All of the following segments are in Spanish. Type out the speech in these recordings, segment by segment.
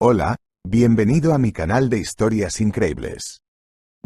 Hola, bienvenido a mi canal de historias increíbles.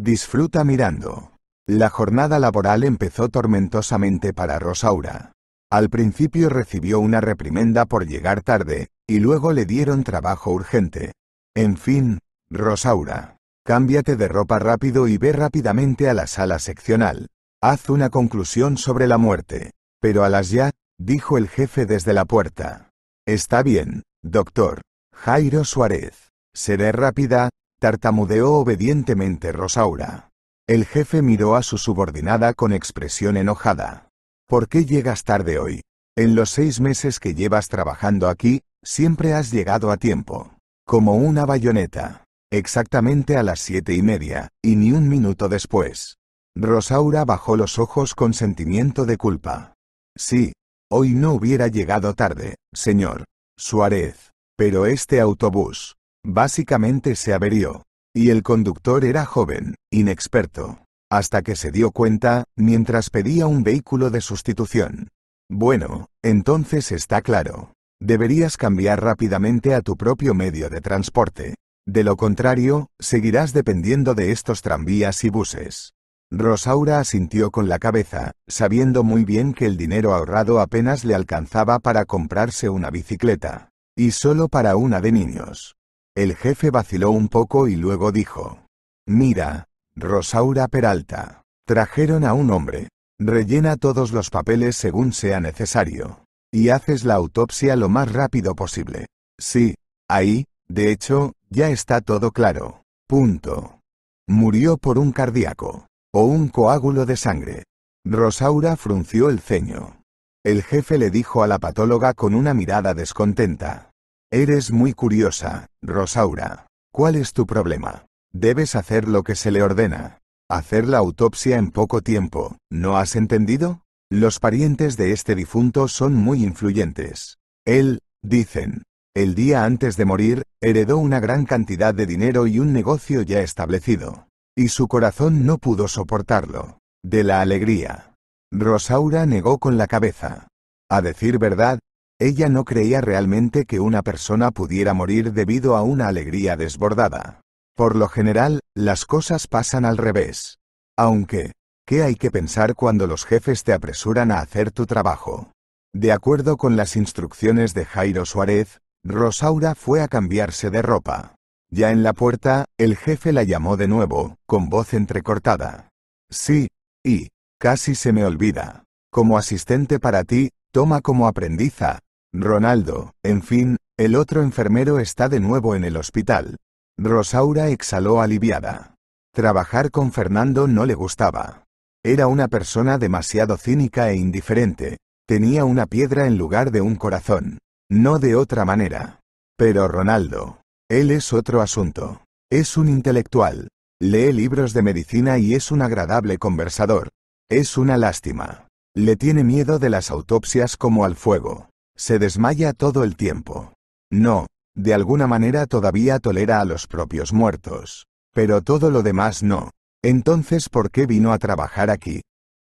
Disfruta mirando. La jornada laboral empezó tormentosamente para Rosaura. Al principio recibió una reprimenda por llegar tarde, y luego le dieron trabajo urgente. En fin, Rosaura. Cámbiate de ropa rápido y ve rápidamente a la sala seccional. Haz una conclusión sobre la muerte. Pero a las ya, dijo el jefe desde la puerta. Está bien, doctor. Jairo Suárez. Seré rápida, tartamudeó obedientemente Rosaura. El jefe miró a su subordinada con expresión enojada. ¿Por qué llegas tarde hoy? En los seis meses que llevas trabajando aquí, siempre has llegado a tiempo. Como una bayoneta. Exactamente a las siete y media, y ni un minuto después. Rosaura bajó los ojos con sentimiento de culpa. Sí, hoy no hubiera llegado tarde, señor. Suárez. Pero este autobús, básicamente se averió. Y el conductor era joven, inexperto. Hasta que se dio cuenta, mientras pedía un vehículo de sustitución. Bueno, entonces está claro. Deberías cambiar rápidamente a tu propio medio de transporte. De lo contrario, seguirás dependiendo de estos tranvías y buses. Rosaura asintió con la cabeza, sabiendo muy bien que el dinero ahorrado apenas le alcanzaba para comprarse una bicicleta. Y solo para una de niños. El jefe vaciló un poco y luego dijo. Mira, Rosaura Peralta. Trajeron a un hombre. Rellena todos los papeles según sea necesario. Y haces la autopsia lo más rápido posible. Sí, ahí, de hecho, ya está todo claro. Punto. Murió por un cardíaco. O un coágulo de sangre. Rosaura frunció el ceño. El jefe le dijo a la patóloga con una mirada descontenta. Eres muy curiosa, Rosaura. ¿Cuál es tu problema? Debes hacer lo que se le ordena. Hacer la autopsia en poco tiempo, ¿no has entendido? Los parientes de este difunto son muy influyentes. Él, dicen, el día antes de morir, heredó una gran cantidad de dinero y un negocio ya establecido. Y su corazón no pudo soportarlo. De la alegría. Rosaura negó con la cabeza. A decir verdad, ella no creía realmente que una persona pudiera morir debido a una alegría desbordada. Por lo general, las cosas pasan al revés. Aunque, ¿qué hay que pensar cuando los jefes te apresuran a hacer tu trabajo? De acuerdo con las instrucciones de Jairo Suárez, Rosaura fue a cambiarse de ropa. Ya en la puerta, el jefe la llamó de nuevo, con voz entrecortada. Sí, y, Casi se me olvida. Como asistente para ti, toma como aprendiza. Ronaldo, en fin, el otro enfermero está de nuevo en el hospital. Rosaura exhaló aliviada. Trabajar con Fernando no le gustaba. Era una persona demasiado cínica e indiferente, tenía una piedra en lugar de un corazón, no de otra manera. Pero Ronaldo, él es otro asunto. Es un intelectual, lee libros de medicina y es un agradable conversador, es una lástima. Le tiene miedo de las autopsias como al fuego. Se desmaya todo el tiempo. No, de alguna manera todavía tolera a los propios muertos. Pero todo lo demás no. Entonces, ¿por qué vino a trabajar aquí?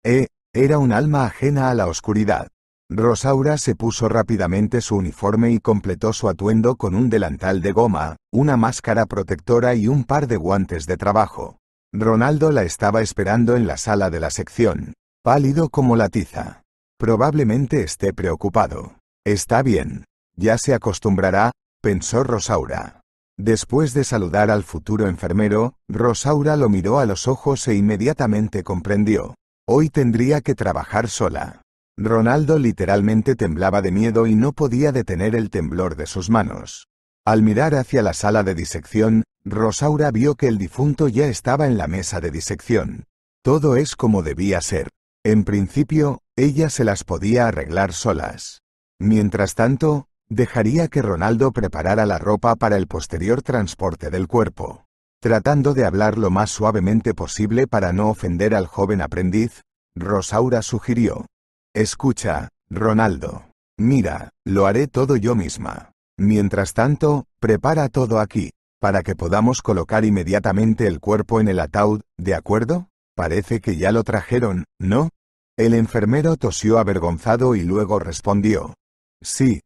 Eh, era un alma ajena a la oscuridad. Rosaura se puso rápidamente su uniforme y completó su atuendo con un delantal de goma, una máscara protectora y un par de guantes de trabajo. Ronaldo la estaba esperando en la sala de la sección, pálido como la tiza. Probablemente esté preocupado. Está bien. Ya se acostumbrará, pensó Rosaura. Después de saludar al futuro enfermero, Rosaura lo miró a los ojos e inmediatamente comprendió. Hoy tendría que trabajar sola. Ronaldo literalmente temblaba de miedo y no podía detener el temblor de sus manos. Al mirar hacia la sala de disección, Rosaura vio que el difunto ya estaba en la mesa de disección. Todo es como debía ser. En principio, ella se las podía arreglar solas. Mientras tanto, dejaría que Ronaldo preparara la ropa para el posterior transporte del cuerpo. Tratando de hablar lo más suavemente posible para no ofender al joven aprendiz, Rosaura sugirió. Escucha, Ronaldo. Mira, lo haré todo yo misma. Mientras tanto, prepara todo aquí para que podamos colocar inmediatamente el cuerpo en el ataúd, ¿de acuerdo? Parece que ya lo trajeron, ¿no? El enfermero tosió avergonzado y luego respondió. Sí.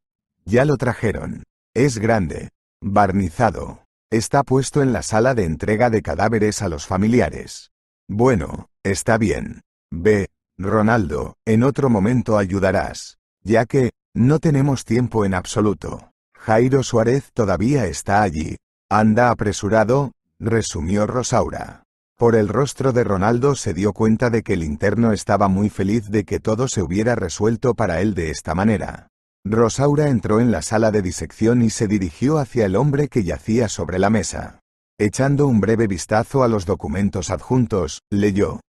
Ya lo trajeron. Es grande. Barnizado. Está puesto en la sala de entrega de cadáveres a los familiares. Bueno, está bien. Ve, Ronaldo, en otro momento ayudarás, ya que, no tenemos tiempo en absoluto. Jairo Suárez todavía está allí, Anda apresurado, resumió Rosaura. Por el rostro de Ronaldo se dio cuenta de que el interno estaba muy feliz de que todo se hubiera resuelto para él de esta manera. Rosaura entró en la sala de disección y se dirigió hacia el hombre que yacía sobre la mesa. Echando un breve vistazo a los documentos adjuntos, leyó.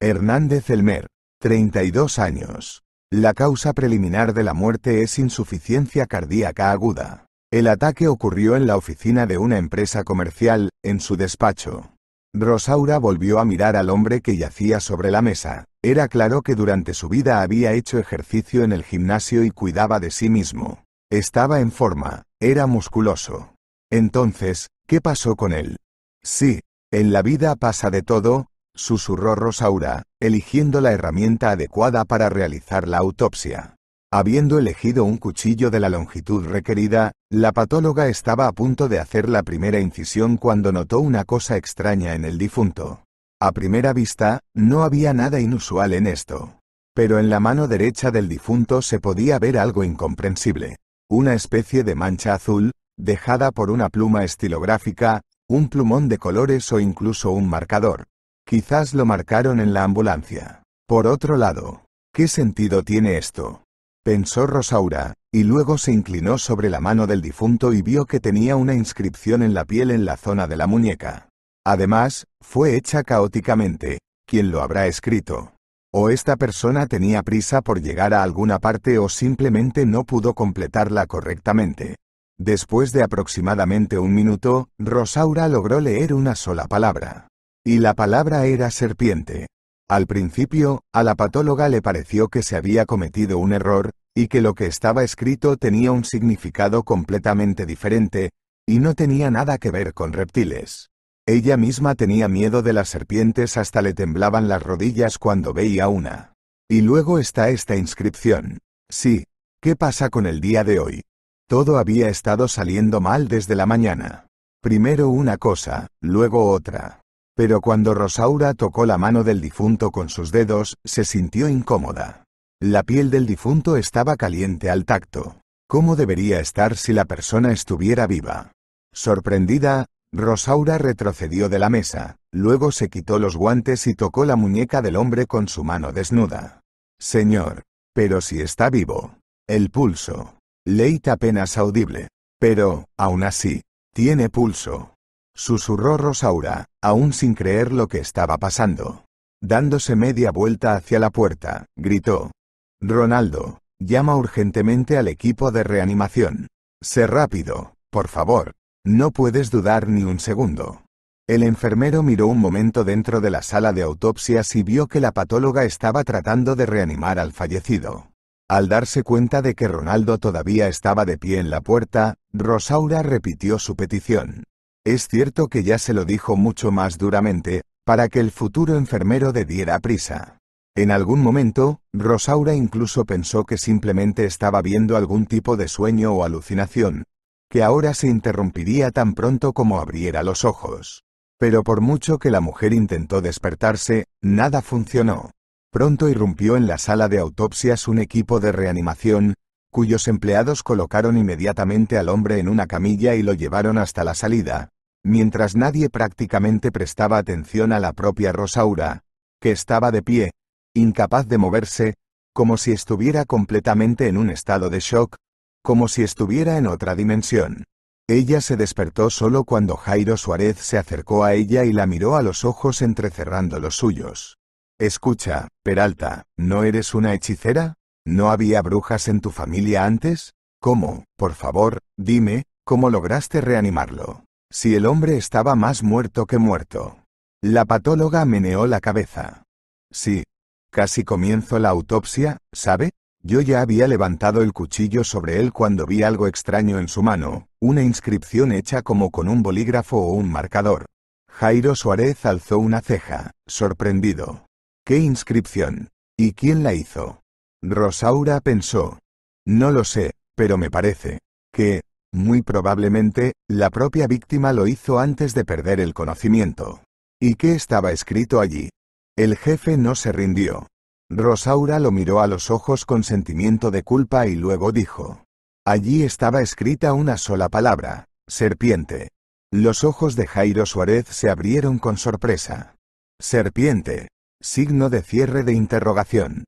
Hernández Elmer, 32 años. La causa preliminar de la muerte es insuficiencia cardíaca aguda. El ataque ocurrió en la oficina de una empresa comercial, en su despacho. Rosaura volvió a mirar al hombre que yacía sobre la mesa. Era claro que durante su vida había hecho ejercicio en el gimnasio y cuidaba de sí mismo. Estaba en forma, era musculoso. Entonces, ¿qué pasó con él? Sí, en la vida pasa de todo, susurró Rosaura, eligiendo la herramienta adecuada para realizar la autopsia. Habiendo elegido un cuchillo de la longitud requerida, la patóloga estaba a punto de hacer la primera incisión cuando notó una cosa extraña en el difunto. A primera vista, no había nada inusual en esto. Pero en la mano derecha del difunto se podía ver algo incomprensible. Una especie de mancha azul, dejada por una pluma estilográfica, un plumón de colores o incluso un marcador. Quizás lo marcaron en la ambulancia. Por otro lado, ¿qué sentido tiene esto? pensó Rosaura, y luego se inclinó sobre la mano del difunto y vio que tenía una inscripción en la piel en la zona de la muñeca. Además, fue hecha caóticamente, ¿quién lo habrá escrito? O esta persona tenía prisa por llegar a alguna parte o simplemente no pudo completarla correctamente. Después de aproximadamente un minuto, Rosaura logró leer una sola palabra. Y la palabra era serpiente. Al principio, a la patóloga le pareció que se había cometido un error, y que lo que estaba escrito tenía un significado completamente diferente, y no tenía nada que ver con reptiles. Ella misma tenía miedo de las serpientes hasta le temblaban las rodillas cuando veía una. Y luego está esta inscripción. Sí, ¿qué pasa con el día de hoy? Todo había estado saliendo mal desde la mañana. Primero una cosa, luego otra. Pero cuando Rosaura tocó la mano del difunto con sus dedos, se sintió incómoda. La piel del difunto estaba caliente al tacto. ¿Cómo debería estar si la persona estuviera viva? Sorprendida, Rosaura retrocedió de la mesa, luego se quitó los guantes y tocó la muñeca del hombre con su mano desnuda. Señor, pero si está vivo. El pulso. Leit apenas audible. Pero, aún así, tiene pulso. Susurró Rosaura, aún sin creer lo que estaba pasando. Dándose media vuelta hacia la puerta, gritó. Ronaldo, llama urgentemente al equipo de reanimación. Sé rápido, por favor. No puedes dudar ni un segundo. El enfermero miró un momento dentro de la sala de autopsias y vio que la patóloga estaba tratando de reanimar al fallecido. Al darse cuenta de que Ronaldo todavía estaba de pie en la puerta, Rosaura repitió su petición. Es cierto que ya se lo dijo mucho más duramente, para que el futuro enfermero diera prisa. En algún momento, Rosaura incluso pensó que simplemente estaba viendo algún tipo de sueño o alucinación, que ahora se interrumpiría tan pronto como abriera los ojos. Pero por mucho que la mujer intentó despertarse, nada funcionó. Pronto irrumpió en la sala de autopsias un equipo de reanimación, cuyos empleados colocaron inmediatamente al hombre en una camilla y lo llevaron hasta la salida, mientras nadie prácticamente prestaba atención a la propia Rosaura, que estaba de pie, incapaz de moverse, como si estuviera completamente en un estado de shock, como si estuviera en otra dimensión. Ella se despertó solo cuando Jairo Suárez se acercó a ella y la miró a los ojos entrecerrando los suyos. Escucha, Peralta, ¿no eres una hechicera? ¿No había brujas en tu familia antes? ¿Cómo, por favor, dime, cómo lograste reanimarlo? Si el hombre estaba más muerto que muerto. La patóloga meneó la cabeza. Sí. Casi comienzo la autopsia, ¿sabe? Yo ya había levantado el cuchillo sobre él cuando vi algo extraño en su mano, una inscripción hecha como con un bolígrafo o un marcador. Jairo Suárez alzó una ceja, sorprendido. ¿Qué inscripción? ¿Y quién la hizo? Rosaura pensó. No lo sé, pero me parece que, muy probablemente, la propia víctima lo hizo antes de perder el conocimiento. ¿Y qué estaba escrito allí? El jefe no se rindió. Rosaura lo miró a los ojos con sentimiento de culpa y luego dijo. Allí estaba escrita una sola palabra, serpiente. Los ojos de Jairo Suárez se abrieron con sorpresa. Serpiente. Signo de cierre de interrogación.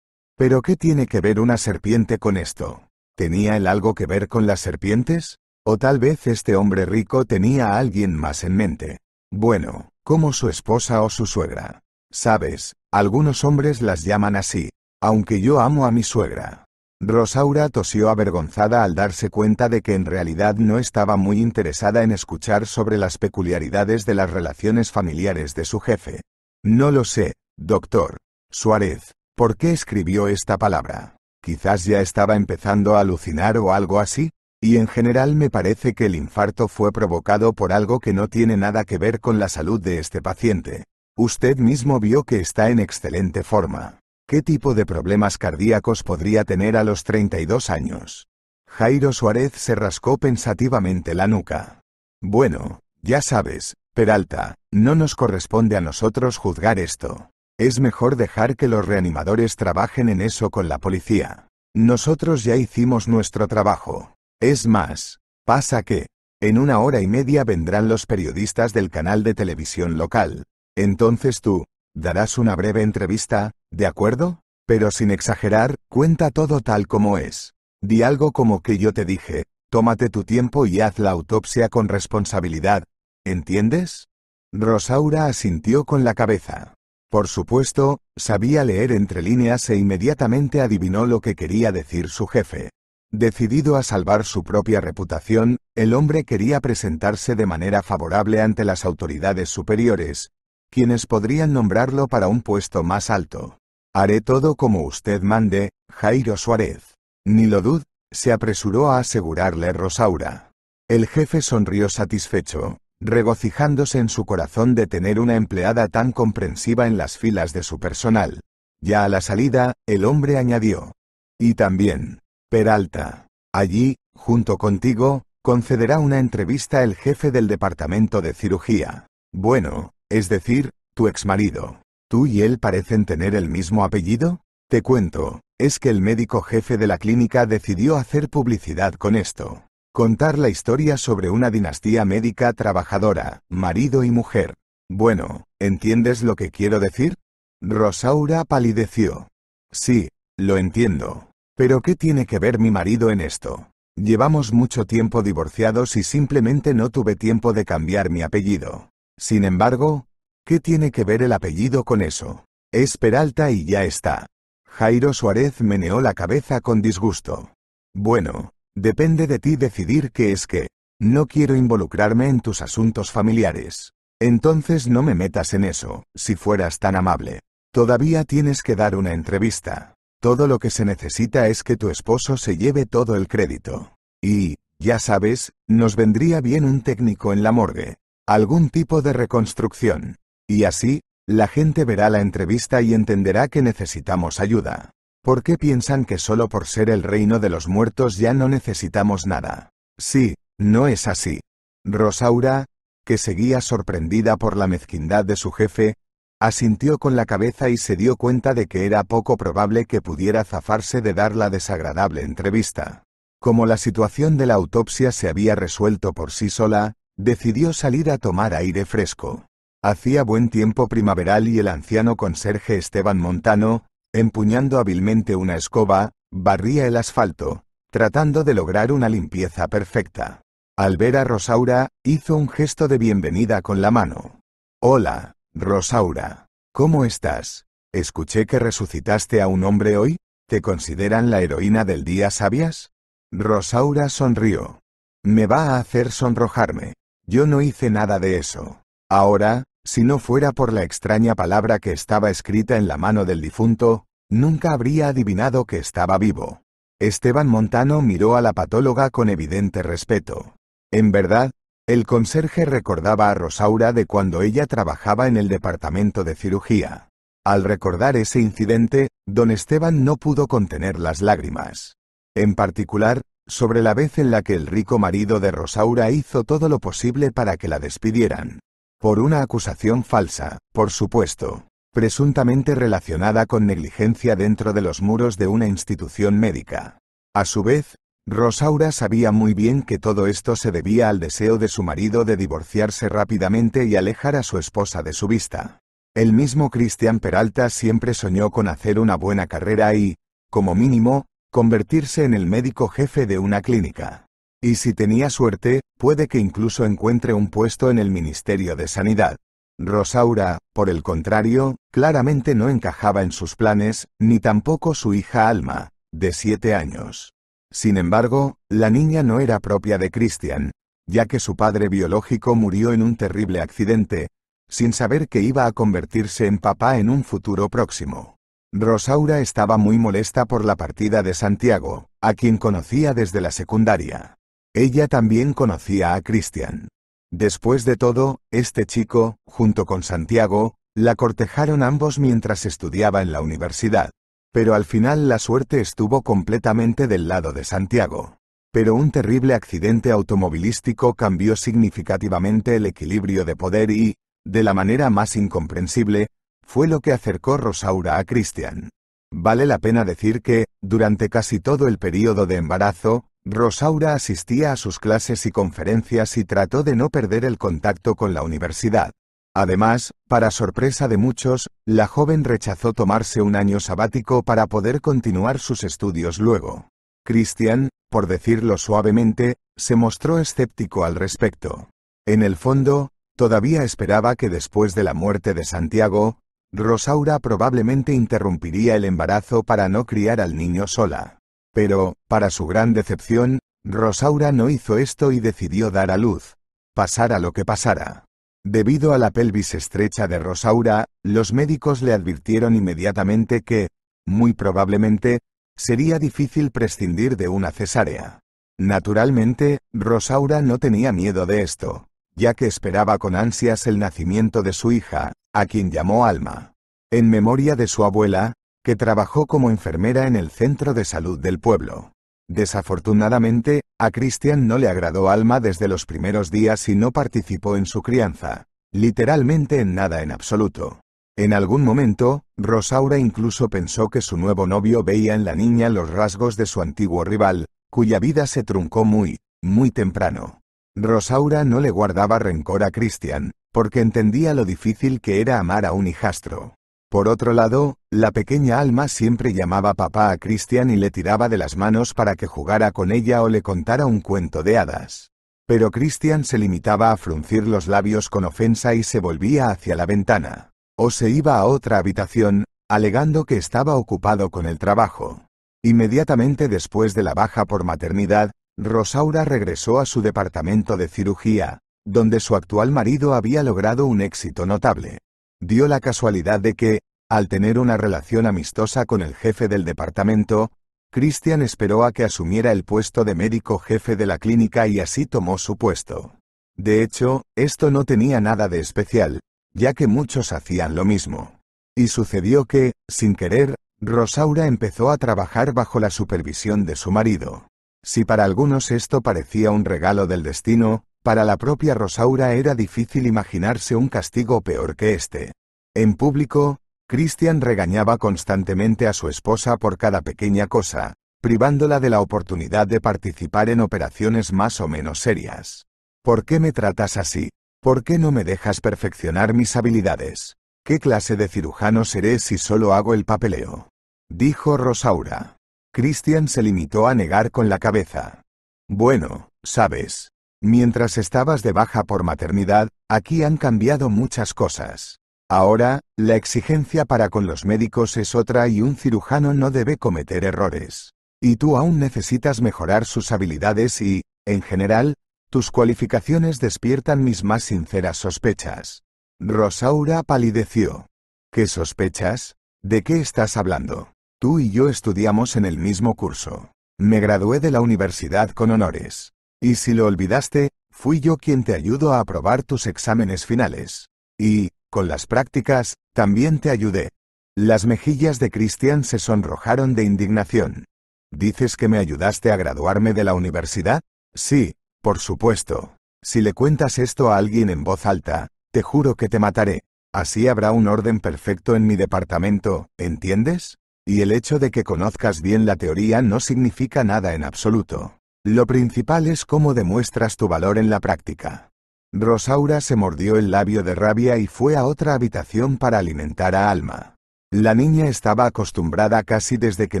¿Pero qué tiene que ver una serpiente con esto? ¿Tenía él algo que ver con las serpientes? O tal vez este hombre rico tenía a alguien más en mente. Bueno, como su esposa o su suegra. Sabes, algunos hombres las llaman así, aunque yo amo a mi suegra. Rosaura tosió avergonzada al darse cuenta de que en realidad no estaba muy interesada en escuchar sobre las peculiaridades de las relaciones familiares de su jefe. No lo sé, doctor. Suárez, ¿Por qué escribió esta palabra? Quizás ya estaba empezando a alucinar o algo así, y en general me parece que el infarto fue provocado por algo que no tiene nada que ver con la salud de este paciente. Usted mismo vio que está en excelente forma. ¿Qué tipo de problemas cardíacos podría tener a los 32 años? Jairo Suárez se rascó pensativamente la nuca. Bueno, ya sabes, Peralta, no nos corresponde a nosotros juzgar esto. Es mejor dejar que los reanimadores trabajen en eso con la policía. Nosotros ya hicimos nuestro trabajo. Es más, pasa que, en una hora y media vendrán los periodistas del canal de televisión local. Entonces tú, darás una breve entrevista, ¿de acuerdo? Pero sin exagerar, cuenta todo tal como es. Di algo como que yo te dije, tómate tu tiempo y haz la autopsia con responsabilidad. ¿Entiendes? Rosaura asintió con la cabeza. Por supuesto, sabía leer entre líneas e inmediatamente adivinó lo que quería decir su jefe. Decidido a salvar su propia reputación, el hombre quería presentarse de manera favorable ante las autoridades superiores, quienes podrían nombrarlo para un puesto más alto. Haré todo como usted mande, Jairo Suárez. Ni lo dud, se apresuró a asegurarle Rosaura. El jefe sonrió satisfecho regocijándose en su corazón de tener una empleada tan comprensiva en las filas de su personal. Ya a la salida, el hombre añadió. Y también, Peralta. Allí, junto contigo, concederá una entrevista el jefe del departamento de cirugía. Bueno, es decir, tu exmarido. ¿Tú y él parecen tener el mismo apellido? Te cuento, es que el médico jefe de la clínica decidió hacer publicidad con esto. Contar la historia sobre una dinastía médica trabajadora, marido y mujer. Bueno, ¿entiendes lo que quiero decir? Rosaura palideció. Sí, lo entiendo. Pero ¿qué tiene que ver mi marido en esto? Llevamos mucho tiempo divorciados y simplemente no tuve tiempo de cambiar mi apellido. Sin embargo, ¿qué tiene que ver el apellido con eso? Es Peralta y ya está. Jairo Suárez meneó la cabeza con disgusto. Bueno, Depende de ti decidir qué es que. No quiero involucrarme en tus asuntos familiares. Entonces no me metas en eso, si fueras tan amable. Todavía tienes que dar una entrevista. Todo lo que se necesita es que tu esposo se lleve todo el crédito. Y, ya sabes, nos vendría bien un técnico en la morgue. Algún tipo de reconstrucción. Y así, la gente verá la entrevista y entenderá que necesitamos ayuda. ¿Por qué piensan que solo por ser el reino de los muertos ya no necesitamos nada? Sí, no es así. Rosaura, que seguía sorprendida por la mezquindad de su jefe, asintió con la cabeza y se dio cuenta de que era poco probable que pudiera zafarse de dar la desagradable entrevista. Como la situación de la autopsia se había resuelto por sí sola, decidió salir a tomar aire fresco. Hacía buen tiempo primaveral y el anciano conserje Esteban Montano, Empuñando hábilmente una escoba, barría el asfalto, tratando de lograr una limpieza perfecta. Al ver a Rosaura, hizo un gesto de bienvenida con la mano. Hola, Rosaura. ¿Cómo estás? Escuché que resucitaste a un hombre hoy. ¿Te consideran la heroína del día, sabias? Rosaura sonrió. Me va a hacer sonrojarme. Yo no hice nada de eso. Ahora, si no fuera por la extraña palabra que estaba escrita en la mano del difunto, nunca habría adivinado que estaba vivo. Esteban Montano miró a la patóloga con evidente respeto. En verdad, el conserje recordaba a Rosaura de cuando ella trabajaba en el departamento de cirugía. Al recordar ese incidente, don Esteban no pudo contener las lágrimas. En particular, sobre la vez en la que el rico marido de Rosaura hizo todo lo posible para que la despidieran, por una acusación falsa, por supuesto. Presuntamente relacionada con negligencia dentro de los muros de una institución médica. A su vez, Rosaura sabía muy bien que todo esto se debía al deseo de su marido de divorciarse rápidamente y alejar a su esposa de su vista. El mismo Cristian Peralta siempre soñó con hacer una buena carrera y, como mínimo, convertirse en el médico jefe de una clínica. Y si tenía suerte, puede que incluso encuentre un puesto en el Ministerio de Sanidad. Rosaura, por el contrario, claramente no encajaba en sus planes, ni tampoco su hija Alma, de siete años. Sin embargo, la niña no era propia de Christian, ya que su padre biológico murió en un terrible accidente, sin saber que iba a convertirse en papá en un futuro próximo. Rosaura estaba muy molesta por la partida de Santiago, a quien conocía desde la secundaria. Ella también conocía a Cristian. Después de todo, este chico, junto con Santiago, la cortejaron ambos mientras estudiaba en la universidad. Pero al final la suerte estuvo completamente del lado de Santiago. Pero un terrible accidente automovilístico cambió significativamente el equilibrio de poder y, de la manera más incomprensible, fue lo que acercó Rosaura a Cristian. Vale la pena decir que, durante casi todo el período de embarazo, Rosaura asistía a sus clases y conferencias y trató de no perder el contacto con la universidad. Además, para sorpresa de muchos, la joven rechazó tomarse un año sabático para poder continuar sus estudios luego. Cristian, por decirlo suavemente, se mostró escéptico al respecto. En el fondo, todavía esperaba que después de la muerte de Santiago, Rosaura probablemente interrumpiría el embarazo para no criar al niño sola. Pero, para su gran decepción, Rosaura no hizo esto y decidió dar a luz. Pasara lo que pasara. Debido a la pelvis estrecha de Rosaura, los médicos le advirtieron inmediatamente que, muy probablemente, sería difícil prescindir de una cesárea. Naturalmente, Rosaura no tenía miedo de esto, ya que esperaba con ansias el nacimiento de su hija, a quien llamó Alma. En memoria de su abuela, que trabajó como enfermera en el centro de salud del pueblo. Desafortunadamente, a Cristian no le agradó Alma desde los primeros días y no participó en su crianza, literalmente en nada en absoluto. En algún momento, Rosaura incluso pensó que su nuevo novio veía en la niña los rasgos de su antiguo rival, cuya vida se truncó muy, muy temprano. Rosaura no le guardaba rencor a Cristian, porque entendía lo difícil que era amar a un hijastro. Por otro lado, la pequeña alma siempre llamaba papá a Christian y le tiraba de las manos para que jugara con ella o le contara un cuento de hadas. Pero Cristian se limitaba a fruncir los labios con ofensa y se volvía hacia la ventana. O se iba a otra habitación, alegando que estaba ocupado con el trabajo. Inmediatamente después de la baja por maternidad, Rosaura regresó a su departamento de cirugía, donde su actual marido había logrado un éxito notable. Dio la casualidad de que, al tener una relación amistosa con el jefe del departamento, Christian esperó a que asumiera el puesto de médico jefe de la clínica y así tomó su puesto. De hecho, esto no tenía nada de especial, ya que muchos hacían lo mismo. Y sucedió que, sin querer, Rosaura empezó a trabajar bajo la supervisión de su marido. Si para algunos esto parecía un regalo del destino, para la propia Rosaura era difícil imaginarse un castigo peor que este. En público, Christian regañaba constantemente a su esposa por cada pequeña cosa, privándola de la oportunidad de participar en operaciones más o menos serias. ¿Por qué me tratas así? ¿Por qué no me dejas perfeccionar mis habilidades? ¿Qué clase de cirujano seré si solo hago el papeleo? Dijo Rosaura. Christian se limitó a negar con la cabeza. Bueno, sabes, Mientras estabas de baja por maternidad, aquí han cambiado muchas cosas. Ahora, la exigencia para con los médicos es otra y un cirujano no debe cometer errores. Y tú aún necesitas mejorar sus habilidades y, en general, tus cualificaciones despiertan mis más sinceras sospechas. Rosaura palideció. ¿Qué sospechas? ¿De qué estás hablando? Tú y yo estudiamos en el mismo curso. Me gradué de la universidad con honores. Y si lo olvidaste, fui yo quien te ayudó a aprobar tus exámenes finales. Y, con las prácticas, también te ayudé. Las mejillas de Cristian se sonrojaron de indignación. ¿Dices que me ayudaste a graduarme de la universidad? Sí, por supuesto. Si le cuentas esto a alguien en voz alta, te juro que te mataré. Así habrá un orden perfecto en mi departamento, ¿entiendes? Y el hecho de que conozcas bien la teoría no significa nada en absoluto. Lo principal es cómo demuestras tu valor en la práctica. Rosaura se mordió el labio de rabia y fue a otra habitación para alimentar a Alma. La niña estaba acostumbrada casi desde que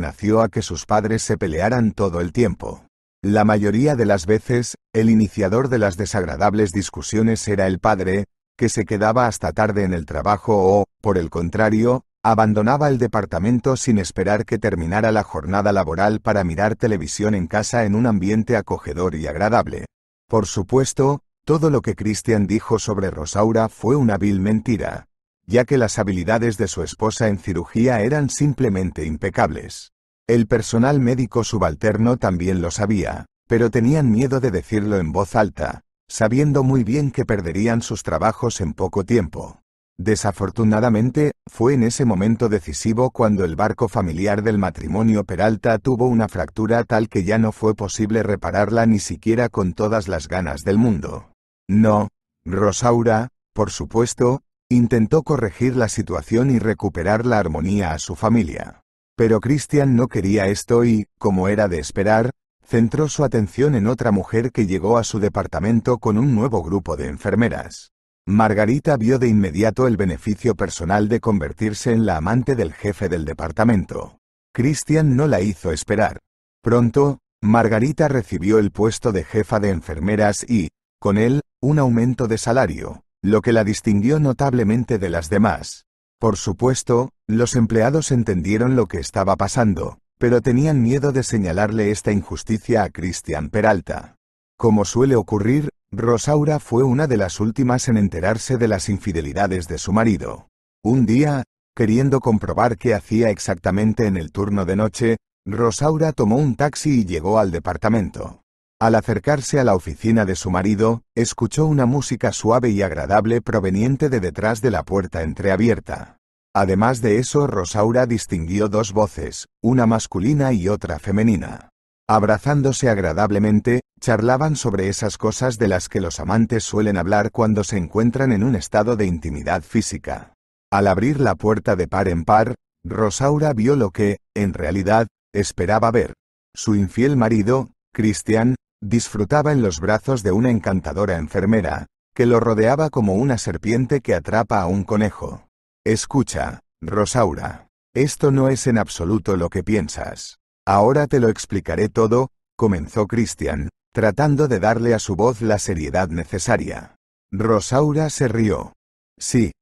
nació a que sus padres se pelearan todo el tiempo. La mayoría de las veces, el iniciador de las desagradables discusiones era el padre, que se quedaba hasta tarde en el trabajo o, por el contrario, Abandonaba el departamento sin esperar que terminara la jornada laboral para mirar televisión en casa en un ambiente acogedor y agradable. Por supuesto, todo lo que Christian dijo sobre Rosaura fue una vil mentira, ya que las habilidades de su esposa en cirugía eran simplemente impecables. El personal médico subalterno también lo sabía, pero tenían miedo de decirlo en voz alta, sabiendo muy bien que perderían sus trabajos en poco tiempo. Desafortunadamente, fue en ese momento decisivo cuando el barco familiar del matrimonio Peralta tuvo una fractura tal que ya no fue posible repararla ni siquiera con todas las ganas del mundo. No, Rosaura, por supuesto, intentó corregir la situación y recuperar la armonía a su familia. Pero Cristian no quería esto y, como era de esperar, centró su atención en otra mujer que llegó a su departamento con un nuevo grupo de enfermeras. Margarita vio de inmediato el beneficio personal de convertirse en la amante del jefe del departamento. Cristian no la hizo esperar. Pronto, Margarita recibió el puesto de jefa de enfermeras y, con él, un aumento de salario, lo que la distinguió notablemente de las demás. Por supuesto, los empleados entendieron lo que estaba pasando, pero tenían miedo de señalarle esta injusticia a Cristian Peralta. Como suele ocurrir, Rosaura fue una de las últimas en enterarse de las infidelidades de su marido. Un día, queriendo comprobar qué hacía exactamente en el turno de noche, Rosaura tomó un taxi y llegó al departamento. Al acercarse a la oficina de su marido, escuchó una música suave y agradable proveniente de detrás de la puerta entreabierta. Además de eso, Rosaura distinguió dos voces, una masculina y otra femenina. Abrazándose agradablemente, charlaban sobre esas cosas de las que los amantes suelen hablar cuando se encuentran en un estado de intimidad física. Al abrir la puerta de par en par, Rosaura vio lo que, en realidad, esperaba ver. Su infiel marido, Cristian, disfrutaba en los brazos de una encantadora enfermera, que lo rodeaba como una serpiente que atrapa a un conejo. Escucha, Rosaura. Esto no es en absoluto lo que piensas. Ahora te lo explicaré todo, comenzó Cristian, tratando de darle a su voz la seriedad necesaria. Rosaura se rió. Sí.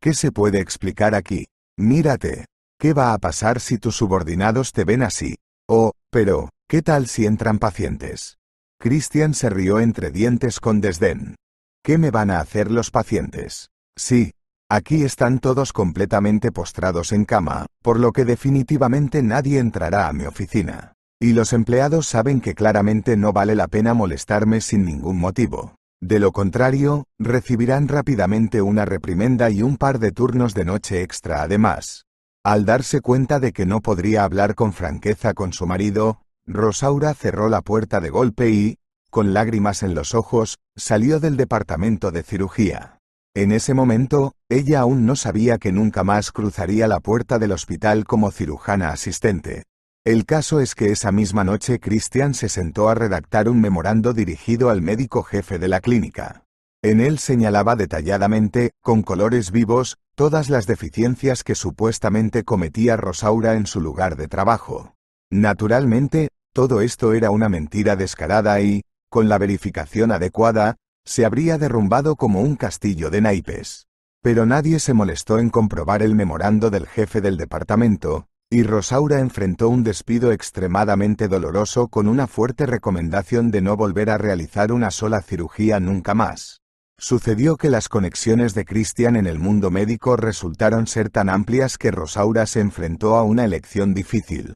¿Qué se puede explicar aquí? Mírate. ¿Qué va a pasar si tus subordinados te ven así? Oh, pero, ¿qué tal si entran pacientes? Cristian se rió entre dientes con desdén. ¿Qué me van a hacer los pacientes? Sí. Aquí están todos completamente postrados en cama, por lo que definitivamente nadie entrará a mi oficina. Y los empleados saben que claramente no vale la pena molestarme sin ningún motivo. De lo contrario, recibirán rápidamente una reprimenda y un par de turnos de noche extra además. Al darse cuenta de que no podría hablar con franqueza con su marido, Rosaura cerró la puerta de golpe y, con lágrimas en los ojos, salió del departamento de cirugía. En ese momento, ella aún no sabía que nunca más cruzaría la puerta del hospital como cirujana asistente. El caso es que esa misma noche Christian se sentó a redactar un memorando dirigido al médico jefe de la clínica. En él señalaba detalladamente, con colores vivos, todas las deficiencias que supuestamente cometía Rosaura en su lugar de trabajo. Naturalmente, todo esto era una mentira descarada y, con la verificación adecuada, se habría derrumbado como un castillo de naipes. Pero nadie se molestó en comprobar el memorando del jefe del departamento, y Rosaura enfrentó un despido extremadamente doloroso con una fuerte recomendación de no volver a realizar una sola cirugía nunca más. Sucedió que las conexiones de Christian en el mundo médico resultaron ser tan amplias que Rosaura se enfrentó a una elección difícil.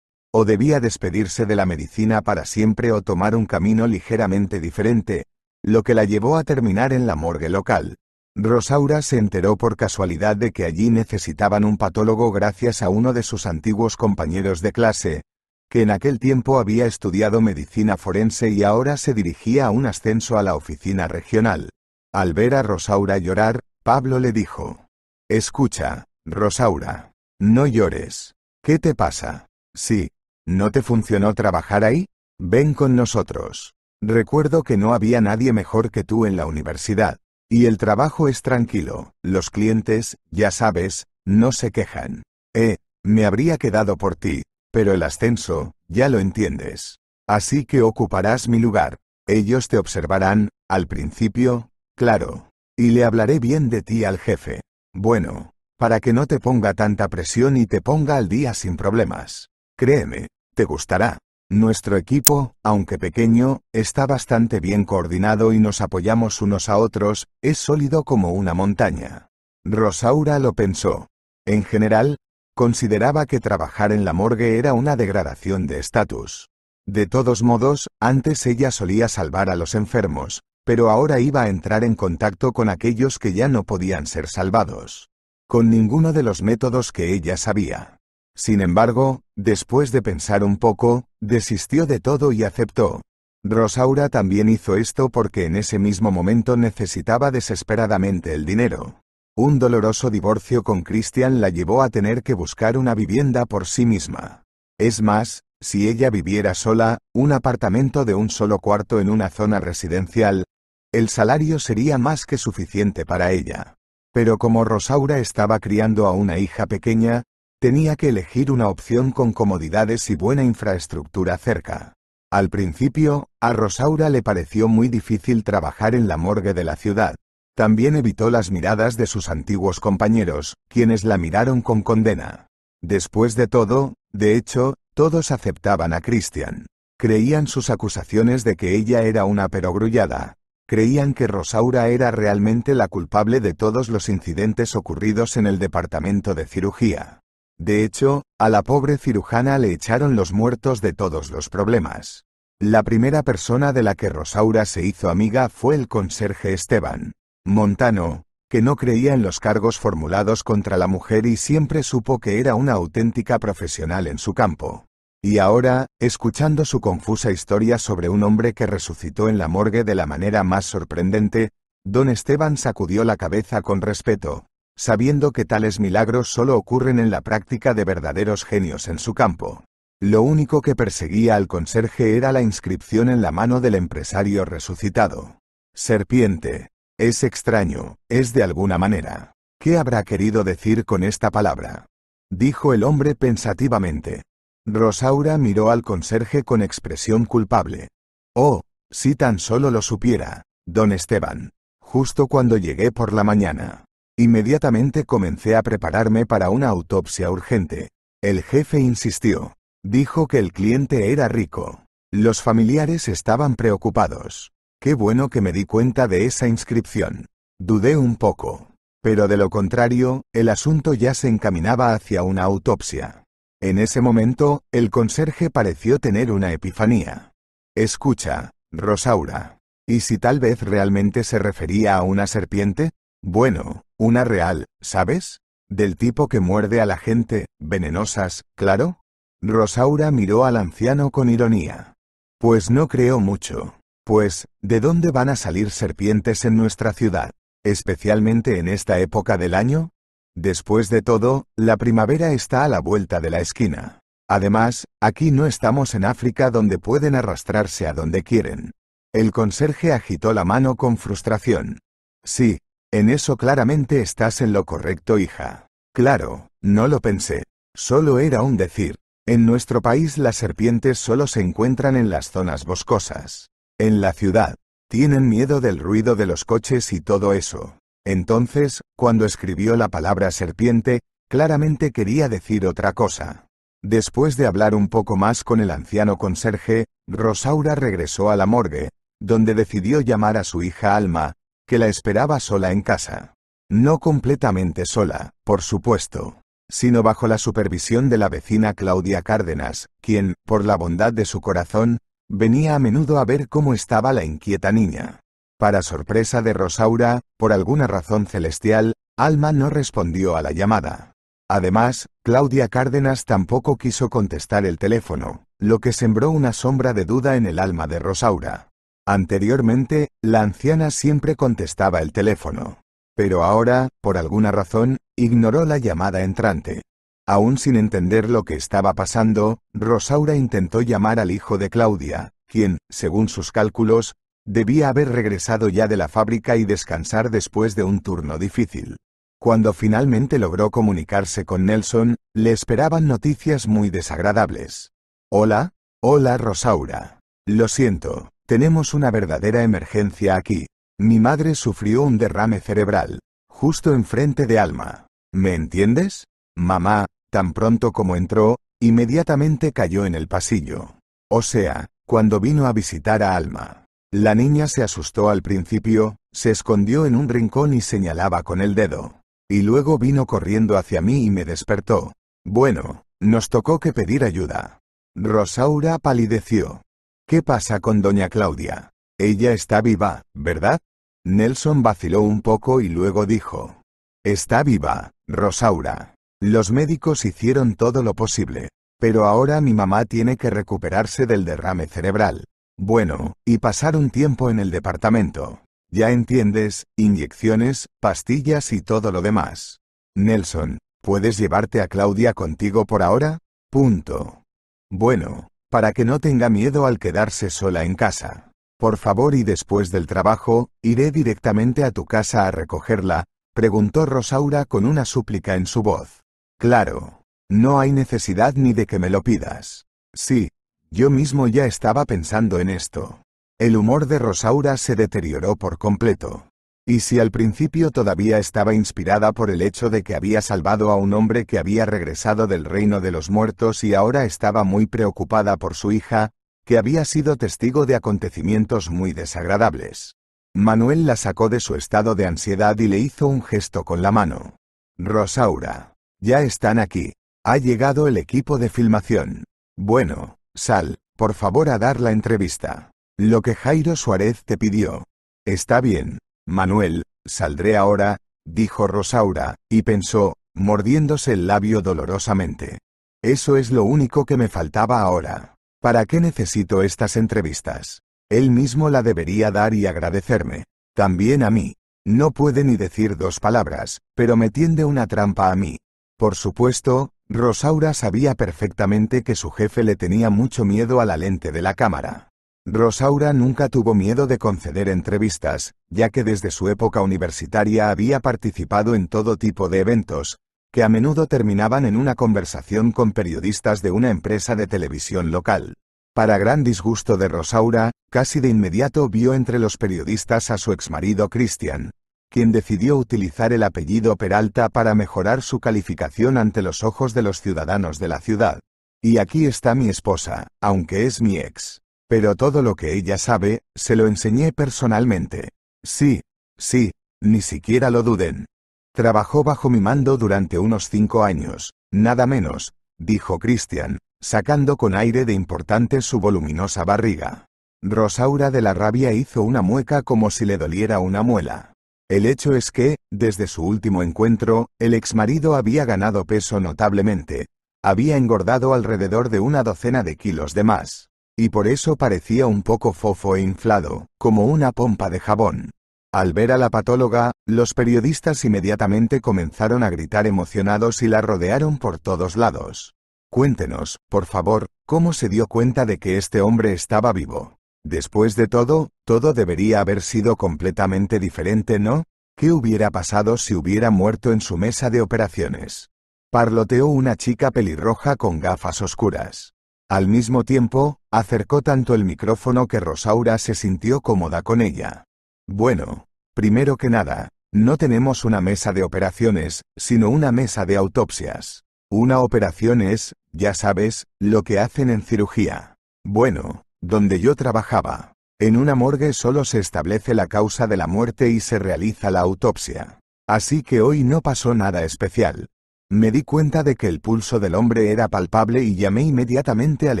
O debía despedirse de la medicina para siempre o tomar un camino ligeramente diferente, lo que la llevó a terminar en la morgue local. Rosaura se enteró por casualidad de que allí necesitaban un patólogo gracias a uno de sus antiguos compañeros de clase, que en aquel tiempo había estudiado medicina forense y ahora se dirigía a un ascenso a la oficina regional. Al ver a Rosaura llorar, Pablo le dijo, Escucha, Rosaura, no llores. ¿Qué te pasa? Sí, ¿no te funcionó trabajar ahí? Ven con nosotros. Recuerdo que no había nadie mejor que tú en la universidad. Y el trabajo es tranquilo, los clientes, ya sabes, no se quejan. Eh, me habría quedado por ti, pero el ascenso, ya lo entiendes. Así que ocuparás mi lugar. Ellos te observarán, al principio, claro. Y le hablaré bien de ti al jefe. Bueno, para que no te ponga tanta presión y te ponga al día sin problemas. Créeme, te gustará. Nuestro equipo, aunque pequeño, está bastante bien coordinado y nos apoyamos unos a otros, es sólido como una montaña. Rosaura lo pensó. En general, consideraba que trabajar en la morgue era una degradación de estatus. De todos modos, antes ella solía salvar a los enfermos, pero ahora iba a entrar en contacto con aquellos que ya no podían ser salvados. Con ninguno de los métodos que ella sabía. Sin embargo, después de pensar un poco, desistió de todo y aceptó. Rosaura también hizo esto porque en ese mismo momento necesitaba desesperadamente el dinero. Un doloroso divorcio con Christian la llevó a tener que buscar una vivienda por sí misma. Es más, si ella viviera sola, un apartamento de un solo cuarto en una zona residencial, el salario sería más que suficiente para ella. Pero como Rosaura estaba criando a una hija pequeña, Tenía que elegir una opción con comodidades y buena infraestructura cerca. Al principio, a Rosaura le pareció muy difícil trabajar en la morgue de la ciudad. También evitó las miradas de sus antiguos compañeros, quienes la miraron con condena. Después de todo, de hecho, todos aceptaban a Christian. Creían sus acusaciones de que ella era una perogrullada. Creían que Rosaura era realmente la culpable de todos los incidentes ocurridos en el departamento de cirugía. De hecho, a la pobre cirujana le echaron los muertos de todos los problemas. La primera persona de la que Rosaura se hizo amiga fue el conserje Esteban Montano, que no creía en los cargos formulados contra la mujer y siempre supo que era una auténtica profesional en su campo. Y ahora, escuchando su confusa historia sobre un hombre que resucitó en la morgue de la manera más sorprendente, don Esteban sacudió la cabeza con respeto, sabiendo que tales milagros solo ocurren en la práctica de verdaderos genios en su campo. Lo único que perseguía al conserje era la inscripción en la mano del empresario resucitado. Serpiente. Es extraño, es de alguna manera. ¿Qué habrá querido decir con esta palabra? Dijo el hombre pensativamente. Rosaura miró al conserje con expresión culpable. Oh, si tan solo lo supiera, don Esteban. Justo cuando llegué por la mañana. Inmediatamente comencé a prepararme para una autopsia urgente. El jefe insistió. Dijo que el cliente era rico. Los familiares estaban preocupados. Qué bueno que me di cuenta de esa inscripción. Dudé un poco. Pero de lo contrario, el asunto ya se encaminaba hacia una autopsia. En ese momento, el conserje pareció tener una epifanía. Escucha, Rosaura. ¿Y si tal vez realmente se refería a una serpiente? Bueno, una real, ¿sabes? Del tipo que muerde a la gente, venenosas, claro. Rosaura miró al anciano con ironía. Pues no creo mucho. Pues, ¿de dónde van a salir serpientes en nuestra ciudad? Especialmente en esta época del año. Después de todo, la primavera está a la vuelta de la esquina. Además, aquí no estamos en África donde pueden arrastrarse a donde quieren. El conserje agitó la mano con frustración. Sí, en eso claramente estás en lo correcto, hija. Claro, no lo pensé. Solo era un decir. En nuestro país las serpientes solo se encuentran en las zonas boscosas. En la ciudad. Tienen miedo del ruido de los coches y todo eso. Entonces, cuando escribió la palabra serpiente, claramente quería decir otra cosa. Después de hablar un poco más con el anciano conserje, Rosaura regresó a la morgue, donde decidió llamar a su hija Alma, que la esperaba sola en casa. No completamente sola, por supuesto, sino bajo la supervisión de la vecina Claudia Cárdenas, quien, por la bondad de su corazón, venía a menudo a ver cómo estaba la inquieta niña. Para sorpresa de Rosaura, por alguna razón celestial, Alma no respondió a la llamada. Además, Claudia Cárdenas tampoco quiso contestar el teléfono, lo que sembró una sombra de duda en el alma de Rosaura. Anteriormente, la anciana siempre contestaba el teléfono. Pero ahora, por alguna razón, ignoró la llamada entrante. Aún sin entender lo que estaba pasando, Rosaura intentó llamar al hijo de Claudia, quien, según sus cálculos, debía haber regresado ya de la fábrica y descansar después de un turno difícil. Cuando finalmente logró comunicarse con Nelson, le esperaban noticias muy desagradables. Hola, hola Rosaura. Lo siento, tenemos una verdadera emergencia aquí. Mi madre sufrió un derrame cerebral, justo enfrente de Alma. ¿Me entiendes? Mamá, tan pronto como entró, inmediatamente cayó en el pasillo. O sea, cuando vino a visitar a Alma. La niña se asustó al principio, se escondió en un rincón y señalaba con el dedo. Y luego vino corriendo hacia mí y me despertó. Bueno, nos tocó que pedir ayuda. Rosaura palideció. ¿Qué pasa con doña Claudia? Ella está viva, ¿verdad? Nelson vaciló un poco y luego dijo. Está viva, Rosaura. Los médicos hicieron todo lo posible. Pero ahora mi mamá tiene que recuperarse del derrame cerebral. Bueno, y pasar un tiempo en el departamento. Ya entiendes, inyecciones, pastillas y todo lo demás. Nelson, ¿puedes llevarte a Claudia contigo por ahora? Punto. Bueno, para que no tenga miedo al quedarse sola en casa. Por favor y después del trabajo, iré directamente a tu casa a recogerla, preguntó Rosaura con una súplica en su voz. Claro. No hay necesidad ni de que me lo pidas. Sí. Yo mismo ya estaba pensando en esto. El humor de Rosaura se deterioró por completo. Y si al principio todavía estaba inspirada por el hecho de que había salvado a un hombre que había regresado del reino de los muertos y ahora estaba muy preocupada por su hija, que había sido testigo de acontecimientos muy desagradables. Manuel la sacó de su estado de ansiedad y le hizo un gesto con la mano. Rosaura, ya están aquí. Ha llegado el equipo de filmación. Bueno, sal, por favor a dar la entrevista. Lo que Jairo Suárez te pidió. Está bien, Manuel, saldré ahora, dijo Rosaura, y pensó, mordiéndose el labio dolorosamente. Eso es lo único que me faltaba ahora. ¿Para qué necesito estas entrevistas? Él mismo la debería dar y agradecerme. También a mí. No puede ni decir dos palabras, pero me tiende una trampa a mí. Por supuesto, Rosaura sabía perfectamente que su jefe le tenía mucho miedo a la lente de la cámara. Rosaura nunca tuvo miedo de conceder entrevistas, ya que desde su época universitaria había participado en todo tipo de eventos, que a menudo terminaban en una conversación con periodistas de una empresa de televisión local. Para gran disgusto de Rosaura, casi de inmediato vio entre los periodistas a su exmarido Christian, quien decidió utilizar el apellido Peralta para mejorar su calificación ante los ojos de los ciudadanos de la ciudad. Y aquí está mi esposa, aunque es mi ex. Pero todo lo que ella sabe, se lo enseñé personalmente. Sí, sí, ni siquiera lo duden. Trabajó bajo mi mando durante unos cinco años, nada menos, dijo Christian, sacando con aire de importante su voluminosa barriga. Rosaura de la rabia hizo una mueca como si le doliera una muela. El hecho es que, desde su último encuentro, el exmarido había ganado peso notablemente. Había engordado alrededor de una docena de kilos de más y por eso parecía un poco fofo e inflado, como una pompa de jabón. Al ver a la patóloga, los periodistas inmediatamente comenzaron a gritar emocionados y la rodearon por todos lados. Cuéntenos, por favor, cómo se dio cuenta de que este hombre estaba vivo. Después de todo, todo debería haber sido completamente diferente, ¿no? ¿Qué hubiera pasado si hubiera muerto en su mesa de operaciones? Parloteó una chica pelirroja con gafas oscuras. Al mismo tiempo, acercó tanto el micrófono que Rosaura se sintió cómoda con ella. Bueno, primero que nada, no tenemos una mesa de operaciones, sino una mesa de autopsias. Una operación es, ya sabes, lo que hacen en cirugía. Bueno, donde yo trabajaba. En una morgue solo se establece la causa de la muerte y se realiza la autopsia. Así que hoy no pasó nada especial, me di cuenta de que el pulso del hombre era palpable y llamé inmediatamente al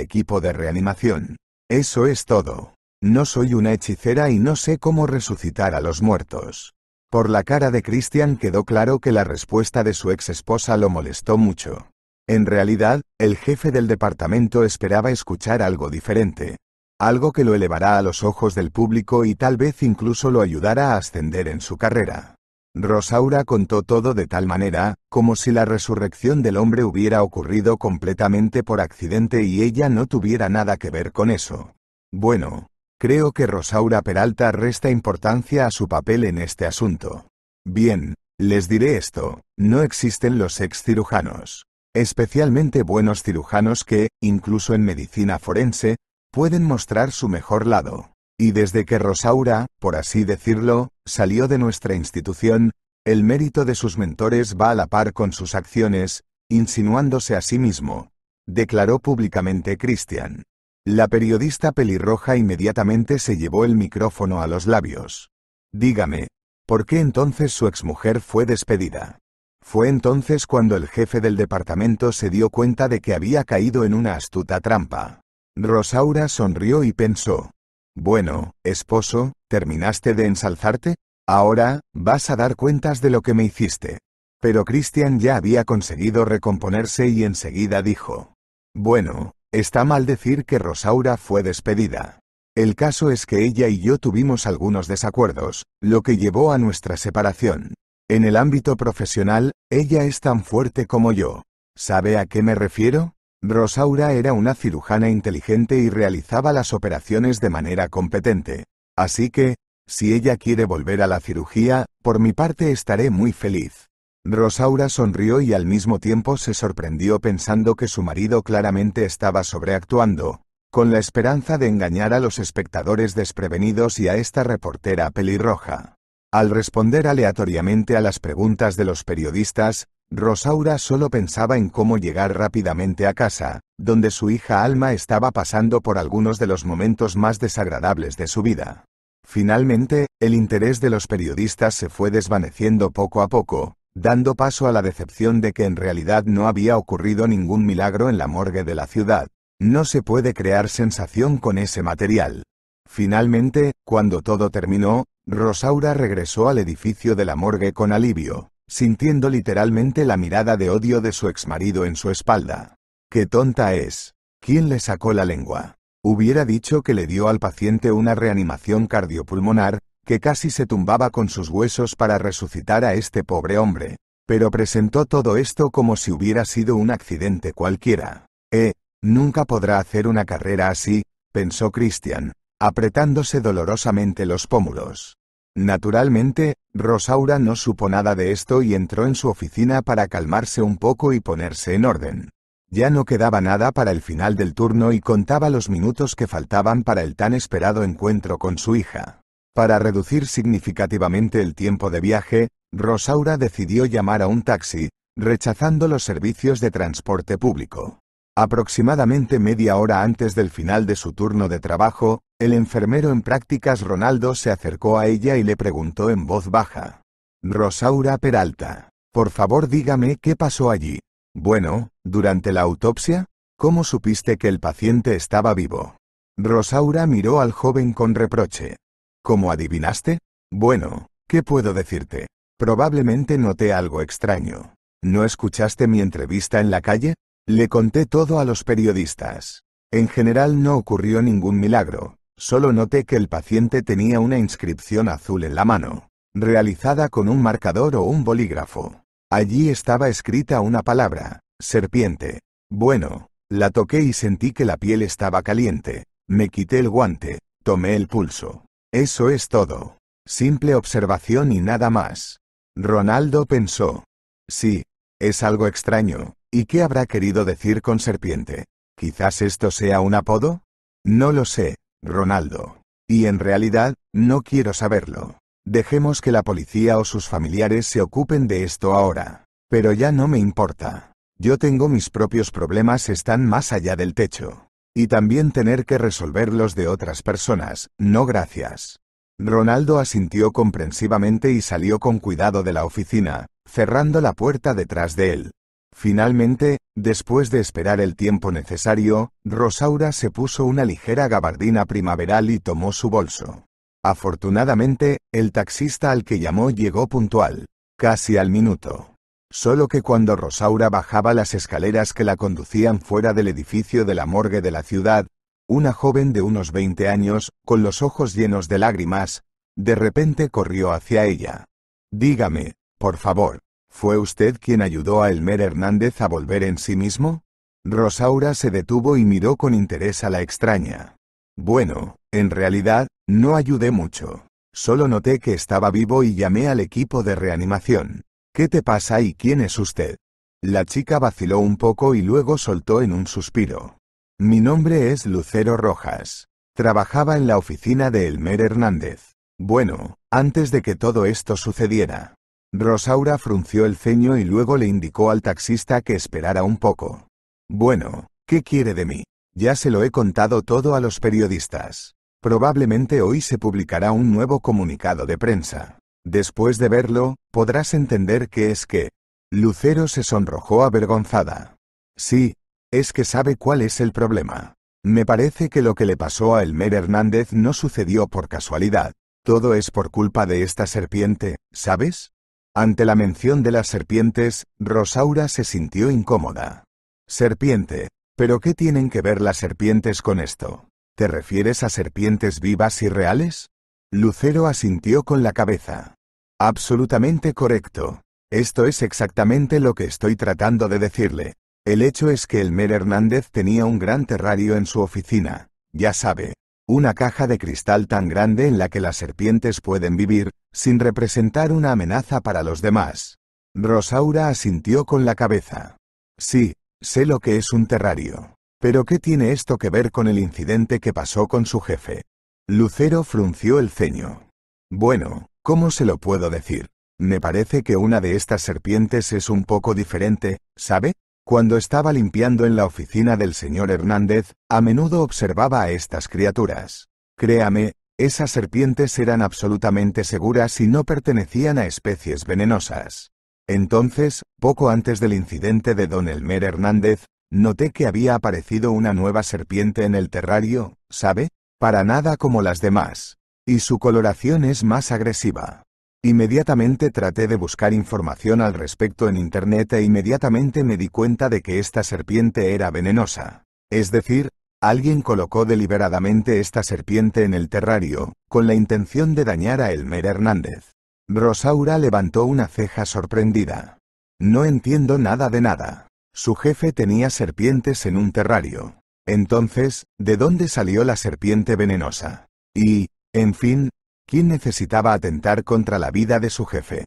equipo de reanimación. Eso es todo. No soy una hechicera y no sé cómo resucitar a los muertos. Por la cara de Christian quedó claro que la respuesta de su ex esposa lo molestó mucho. En realidad, el jefe del departamento esperaba escuchar algo diferente. Algo que lo elevará a los ojos del público y tal vez incluso lo ayudará a ascender en su carrera. Rosaura contó todo de tal manera, como si la resurrección del hombre hubiera ocurrido completamente por accidente y ella no tuviera nada que ver con eso. Bueno, creo que Rosaura Peralta resta importancia a su papel en este asunto. Bien, les diré esto, no existen los ex cirujanos, especialmente buenos cirujanos que, incluso en medicina forense, pueden mostrar su mejor lado. Y desde que Rosaura, por así decirlo, salió de nuestra institución, el mérito de sus mentores va a la par con sus acciones, insinuándose a sí mismo, declaró públicamente Christian. La periodista pelirroja inmediatamente se llevó el micrófono a los labios. Dígame, ¿por qué entonces su exmujer fue despedida? Fue entonces cuando el jefe del departamento se dio cuenta de que había caído en una astuta trampa. Rosaura sonrió y pensó, bueno, esposo, ¿terminaste de ensalzarte? Ahora, vas a dar cuentas de lo que me hiciste. Pero Cristian ya había conseguido recomponerse y enseguida dijo. Bueno, está mal decir que Rosaura fue despedida. El caso es que ella y yo tuvimos algunos desacuerdos, lo que llevó a nuestra separación. En el ámbito profesional, ella es tan fuerte como yo. ¿Sabe a qué me refiero? Rosaura era una cirujana inteligente y realizaba las operaciones de manera competente. Así que, si ella quiere volver a la cirugía, por mi parte estaré muy feliz. Rosaura sonrió y al mismo tiempo se sorprendió pensando que su marido claramente estaba sobreactuando, con la esperanza de engañar a los espectadores desprevenidos y a esta reportera pelirroja. Al responder aleatoriamente a las preguntas de los periodistas, Rosaura solo pensaba en cómo llegar rápidamente a casa, donde su hija Alma estaba pasando por algunos de los momentos más desagradables de su vida. Finalmente, el interés de los periodistas se fue desvaneciendo poco a poco, dando paso a la decepción de que en realidad no había ocurrido ningún milagro en la morgue de la ciudad. No se puede crear sensación con ese material. Finalmente, cuando todo terminó, Rosaura regresó al edificio de la morgue con alivio sintiendo literalmente la mirada de odio de su exmarido en su espalda. ¡Qué tonta es! ¿Quién le sacó la lengua? Hubiera dicho que le dio al paciente una reanimación cardiopulmonar, que casi se tumbaba con sus huesos para resucitar a este pobre hombre, pero presentó todo esto como si hubiera sido un accidente cualquiera. Eh, nunca podrá hacer una carrera así, pensó Christian, apretándose dolorosamente los pómulos. Naturalmente, Rosaura no supo nada de esto y entró en su oficina para calmarse un poco y ponerse en orden. Ya no quedaba nada para el final del turno y contaba los minutos que faltaban para el tan esperado encuentro con su hija. Para reducir significativamente el tiempo de viaje, Rosaura decidió llamar a un taxi, rechazando los servicios de transporte público. Aproximadamente media hora antes del final de su turno de trabajo, el enfermero en prácticas Ronaldo se acercó a ella y le preguntó en voz baja. Rosaura Peralta, por favor dígame qué pasó allí. Bueno, durante la autopsia, ¿cómo supiste que el paciente estaba vivo? Rosaura miró al joven con reproche. ¿Cómo adivinaste? Bueno, ¿qué puedo decirte? Probablemente noté algo extraño. ¿No escuchaste mi entrevista en la calle? Le conté todo a los periodistas. En general no ocurrió ningún milagro, Solo noté que el paciente tenía una inscripción azul en la mano, realizada con un marcador o un bolígrafo. Allí estaba escrita una palabra, serpiente. Bueno, la toqué y sentí que la piel estaba caliente. Me quité el guante, tomé el pulso. Eso es todo. Simple observación y nada más. Ronaldo pensó. Sí, es algo extraño, ¿y qué habrá querido decir con serpiente? Quizás esto sea un apodo? No lo sé, Ronaldo. Y en realidad, no quiero saberlo. Dejemos que la policía o sus familiares se ocupen de esto ahora. Pero ya no me importa. Yo tengo mis propios problemas están más allá del techo. Y también tener que resolver los de otras personas, no gracias. Ronaldo asintió comprensivamente y salió con cuidado de la oficina, cerrando la puerta detrás de él. Finalmente, después de esperar el tiempo necesario, Rosaura se puso una ligera gabardina primaveral y tomó su bolso. Afortunadamente, el taxista al que llamó llegó puntual, casi al minuto. Solo que cuando Rosaura bajaba las escaleras que la conducían fuera del edificio de la morgue de la ciudad, una joven de unos 20 años, con los ojos llenos de lágrimas, de repente corrió hacia ella. Dígame, por favor, ¿Fue usted quien ayudó a Elmer Hernández a volver en sí mismo? Rosaura se detuvo y miró con interés a la extraña. Bueno, en realidad, no ayudé mucho. Solo noté que estaba vivo y llamé al equipo de reanimación. ¿Qué te pasa y quién es usted? La chica vaciló un poco y luego soltó en un suspiro. Mi nombre es Lucero Rojas. Trabajaba en la oficina de Elmer Hernández. Bueno, antes de que todo esto sucediera. Rosaura frunció el ceño y luego le indicó al taxista que esperara un poco. Bueno, ¿qué quiere de mí? Ya se lo he contado todo a los periodistas. Probablemente hoy se publicará un nuevo comunicado de prensa. Después de verlo, podrás entender qué es que... Lucero se sonrojó avergonzada. Sí, es que sabe cuál es el problema. Me parece que lo que le pasó a Elmer Hernández no sucedió por casualidad. Todo es por culpa de esta serpiente, ¿sabes? Ante la mención de las serpientes, Rosaura se sintió incómoda. Serpiente. ¿Pero qué tienen que ver las serpientes con esto? ¿Te refieres a serpientes vivas y reales? Lucero asintió con la cabeza. Absolutamente correcto. Esto es exactamente lo que estoy tratando de decirle. El hecho es que el Mer Hernández tenía un gran terrario en su oficina. Ya sabe, una caja de cristal tan grande en la que las serpientes pueden vivir, sin representar una amenaza para los demás. Rosaura asintió con la cabeza. Sí, sé lo que es un terrario. Pero ¿qué tiene esto que ver con el incidente que pasó con su jefe? Lucero frunció el ceño. Bueno, ¿cómo se lo puedo decir? Me parece que una de estas serpientes es un poco diferente, ¿sabe? Cuando estaba limpiando en la oficina del señor Hernández, a menudo observaba a estas criaturas. Créame, esas serpientes eran absolutamente seguras y no pertenecían a especies venenosas. Entonces, poco antes del incidente de don Elmer Hernández, noté que había aparecido una nueva serpiente en el terrario, ¿sabe? Para nada como las demás. Y su coloración es más agresiva. Inmediatamente traté de buscar información al respecto en internet e inmediatamente me di cuenta de que esta serpiente era venenosa. Es decir, alguien colocó deliberadamente esta serpiente en el terrario, con la intención de dañar a Elmer Hernández. Rosaura levantó una ceja sorprendida. No entiendo nada de nada. Su jefe tenía serpientes en un terrario. Entonces, ¿de dónde salió la serpiente venenosa? Y, en fin, ¿Quién necesitaba atentar contra la vida de su jefe?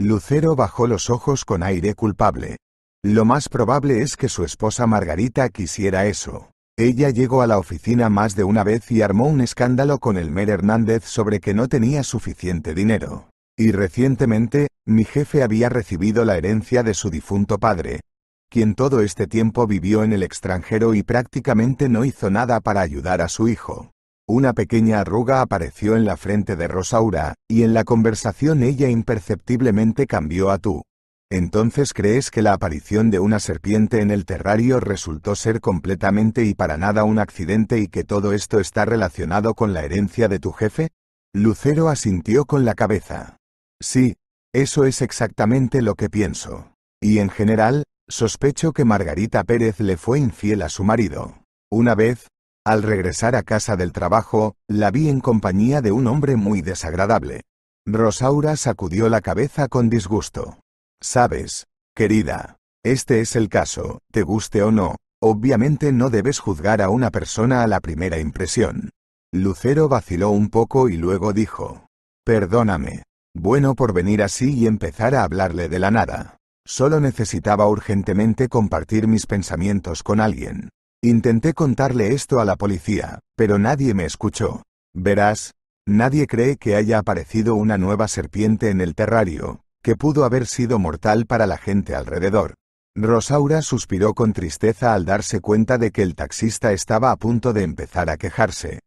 Lucero bajó los ojos con aire culpable. Lo más probable es que su esposa Margarita quisiera eso. Ella llegó a la oficina más de una vez y armó un escándalo con el Mer Hernández sobre que no tenía suficiente dinero. Y recientemente, mi jefe había recibido la herencia de su difunto padre, quien todo este tiempo vivió en el extranjero y prácticamente no hizo nada para ayudar a su hijo. Una pequeña arruga apareció en la frente de Rosaura, y en la conversación ella imperceptiblemente cambió a tú. Entonces crees que la aparición de una serpiente en el terrario resultó ser completamente y para nada un accidente y que todo esto está relacionado con la herencia de tu jefe? Lucero asintió con la cabeza. Sí, eso es exactamente lo que pienso. Y en general, sospecho que Margarita Pérez le fue infiel a su marido. Una vez, al regresar a casa del trabajo, la vi en compañía de un hombre muy desagradable. Rosaura sacudió la cabeza con disgusto. Sabes, querida, este es el caso, te guste o no, obviamente no debes juzgar a una persona a la primera impresión. Lucero vaciló un poco y luego dijo. Perdóname. Bueno por venir así y empezar a hablarle de la nada. Solo necesitaba urgentemente compartir mis pensamientos con alguien. Intenté contarle esto a la policía, pero nadie me escuchó. Verás, nadie cree que haya aparecido una nueva serpiente en el terrario, que pudo haber sido mortal para la gente alrededor. Rosaura suspiró con tristeza al darse cuenta de que el taxista estaba a punto de empezar a quejarse.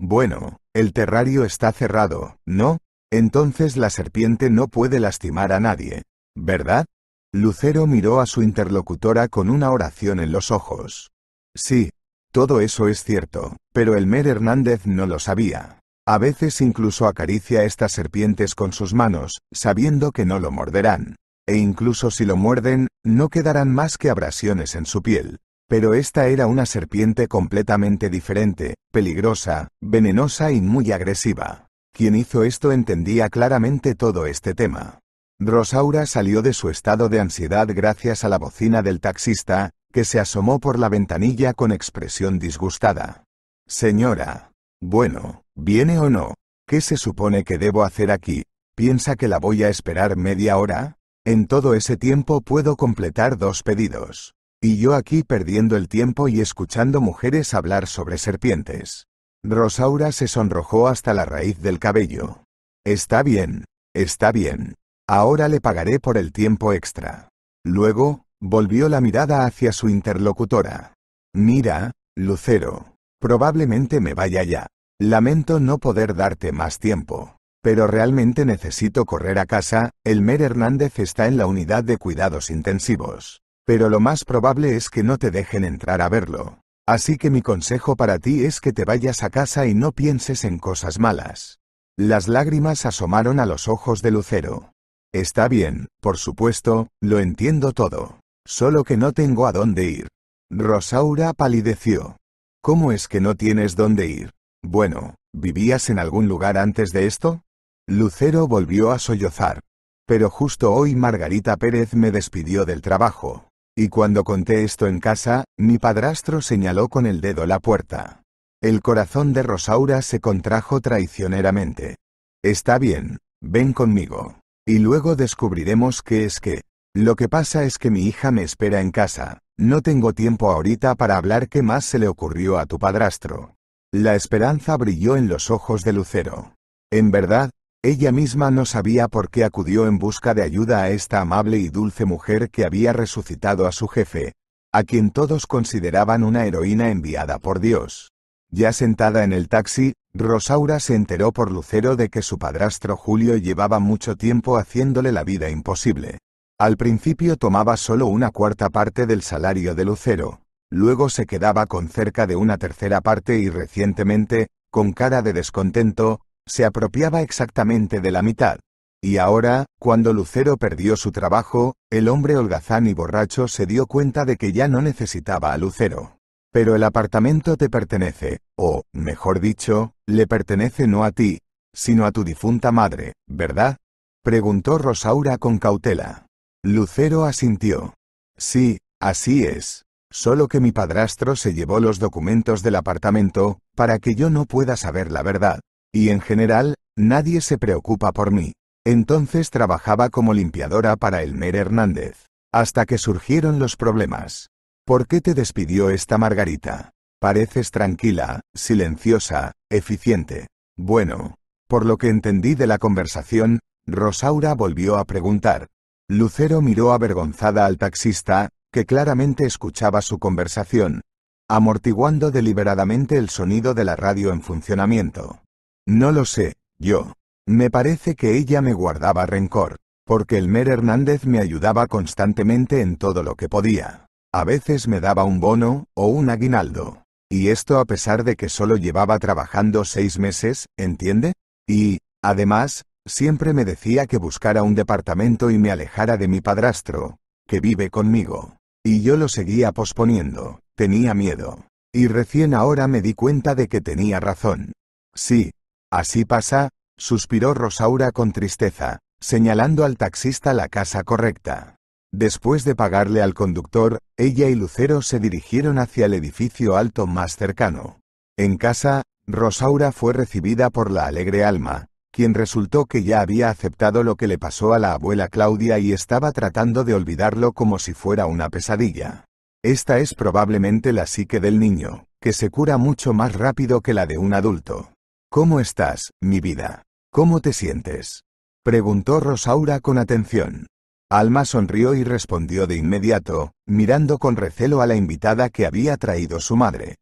Bueno, el terrario está cerrado, ¿no? Entonces la serpiente no puede lastimar a nadie, ¿verdad? Lucero miró a su interlocutora con una oración en los ojos. Sí. Todo eso es cierto, pero el Elmer Hernández no lo sabía. A veces incluso acaricia estas serpientes con sus manos, sabiendo que no lo morderán. E incluso si lo muerden, no quedarán más que abrasiones en su piel. Pero esta era una serpiente completamente diferente, peligrosa, venenosa y muy agresiva. Quien hizo esto entendía claramente todo este tema. Rosaura salió de su estado de ansiedad gracias a la bocina del taxista, que se asomó por la ventanilla con expresión disgustada. Señora. Bueno, ¿viene o no? ¿Qué se supone que debo hacer aquí? ¿Piensa que la voy a esperar media hora? En todo ese tiempo puedo completar dos pedidos. Y yo aquí perdiendo el tiempo y escuchando mujeres hablar sobre serpientes. Rosaura se sonrojó hasta la raíz del cabello. Está bien, está bien. Ahora le pagaré por el tiempo extra. Luego, Volvió la mirada hacia su interlocutora. Mira, Lucero, probablemente me vaya ya. Lamento no poder darte más tiempo, pero realmente necesito correr a casa, Elmer Hernández está en la unidad de cuidados intensivos. Pero lo más probable es que no te dejen entrar a verlo. Así que mi consejo para ti es que te vayas a casa y no pienses en cosas malas. Las lágrimas asomaron a los ojos de Lucero. Está bien, por supuesto, lo entiendo todo. Solo que no tengo a dónde ir. Rosaura palideció. ¿Cómo es que no tienes dónde ir? Bueno, ¿vivías en algún lugar antes de esto? Lucero volvió a sollozar. Pero justo hoy Margarita Pérez me despidió del trabajo. Y cuando conté esto en casa, mi padrastro señaló con el dedo la puerta. El corazón de Rosaura se contrajo traicioneramente. Está bien, ven conmigo. Y luego descubriremos qué es que. Lo que pasa es que mi hija me espera en casa. No tengo tiempo ahorita para hablar qué más se le ocurrió a tu padrastro. La esperanza brilló en los ojos de Lucero. En verdad, ella misma no sabía por qué acudió en busca de ayuda a esta amable y dulce mujer que había resucitado a su jefe, a quien todos consideraban una heroína enviada por Dios. Ya sentada en el taxi, Rosaura se enteró por Lucero de que su padrastro Julio llevaba mucho tiempo haciéndole la vida imposible. Al principio tomaba solo una cuarta parte del salario de Lucero, luego se quedaba con cerca de una tercera parte y recientemente, con cara de descontento, se apropiaba exactamente de la mitad. Y ahora, cuando Lucero perdió su trabajo, el hombre holgazán y borracho se dio cuenta de que ya no necesitaba a Lucero. Pero el apartamento te pertenece, o, mejor dicho, le pertenece no a ti, sino a tu difunta madre, ¿verdad? preguntó Rosaura con cautela. Lucero asintió. Sí, así es. Solo que mi padrastro se llevó los documentos del apartamento, para que yo no pueda saber la verdad. Y en general, nadie se preocupa por mí. Entonces trabajaba como limpiadora para Elmer Hernández. Hasta que surgieron los problemas. ¿Por qué te despidió esta Margarita? Pareces tranquila, silenciosa, eficiente. Bueno, por lo que entendí de la conversación, Rosaura volvió a preguntar, Lucero miró avergonzada al taxista, que claramente escuchaba su conversación, amortiguando deliberadamente el sonido de la radio en funcionamiento. No lo sé, yo. Me parece que ella me guardaba rencor, porque el Mer Hernández me ayudaba constantemente en todo lo que podía. A veces me daba un bono, o un aguinaldo. Y esto a pesar de que solo llevaba trabajando seis meses, ¿entiende? Y, además, Siempre me decía que buscara un departamento y me alejara de mi padrastro, que vive conmigo. Y yo lo seguía posponiendo, tenía miedo. Y recién ahora me di cuenta de que tenía razón. Sí. Así pasa, suspiró Rosaura con tristeza, señalando al taxista la casa correcta. Después de pagarle al conductor, ella y Lucero se dirigieron hacia el edificio alto más cercano. En casa, Rosaura fue recibida por la alegre alma, quien resultó que ya había aceptado lo que le pasó a la abuela Claudia y estaba tratando de olvidarlo como si fuera una pesadilla. Esta es probablemente la psique del niño, que se cura mucho más rápido que la de un adulto. ¿Cómo estás, mi vida? ¿Cómo te sientes? preguntó Rosaura con atención. Alma sonrió y respondió de inmediato, mirando con recelo a la invitada que había traído su madre.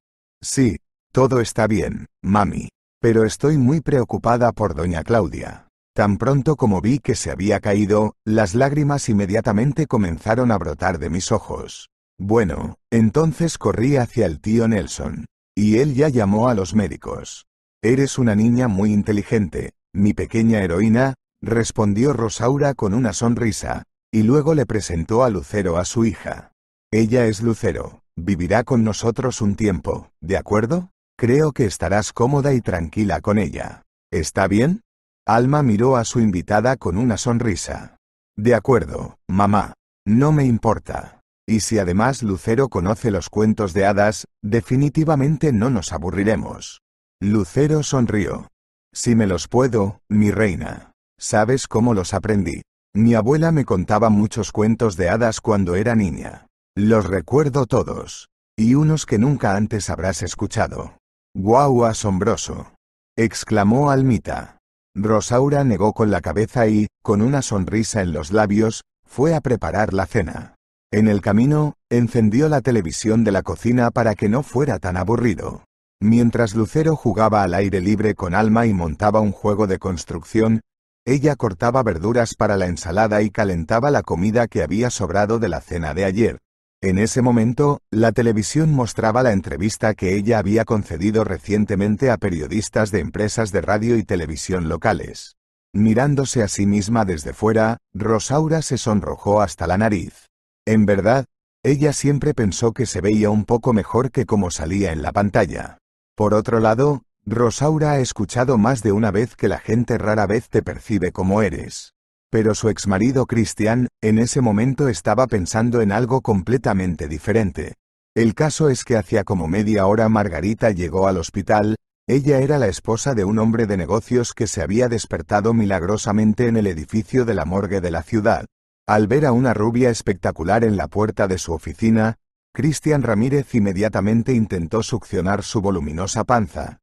Sí, todo está bien, mami. Pero estoy muy preocupada por doña Claudia. Tan pronto como vi que se había caído, las lágrimas inmediatamente comenzaron a brotar de mis ojos. Bueno, entonces corrí hacia el tío Nelson. Y él ya llamó a los médicos. Eres una niña muy inteligente, mi pequeña heroína, respondió Rosaura con una sonrisa, y luego le presentó a Lucero a su hija. Ella es Lucero, vivirá con nosotros un tiempo, ¿de acuerdo? Creo que estarás cómoda y tranquila con ella. ¿Está bien? Alma miró a su invitada con una sonrisa. De acuerdo, mamá. No me importa. Y si además Lucero conoce los cuentos de hadas, definitivamente no nos aburriremos. Lucero sonrió. Si me los puedo, mi reina. Sabes cómo los aprendí. Mi abuela me contaba muchos cuentos de hadas cuando era niña. Los recuerdo todos. Y unos que nunca antes habrás escuchado. ¡Guau, asombroso! exclamó Almita. Rosaura negó con la cabeza y, con una sonrisa en los labios, fue a preparar la cena. En el camino, encendió la televisión de la cocina para que no fuera tan aburrido. Mientras Lucero jugaba al aire libre con Alma y montaba un juego de construcción, ella cortaba verduras para la ensalada y calentaba la comida que había sobrado de la cena de ayer, en ese momento, la televisión mostraba la entrevista que ella había concedido recientemente a periodistas de empresas de radio y televisión locales. Mirándose a sí misma desde fuera, Rosaura se sonrojó hasta la nariz. En verdad, ella siempre pensó que se veía un poco mejor que como salía en la pantalla. Por otro lado, Rosaura ha escuchado más de una vez que la gente rara vez te percibe como eres. Pero su exmarido Cristian, en ese momento estaba pensando en algo completamente diferente. El caso es que hacía como media hora Margarita llegó al hospital, ella era la esposa de un hombre de negocios que se había despertado milagrosamente en el edificio de la morgue de la ciudad. Al ver a una rubia espectacular en la puerta de su oficina, Cristian Ramírez inmediatamente intentó succionar su voluminosa panza.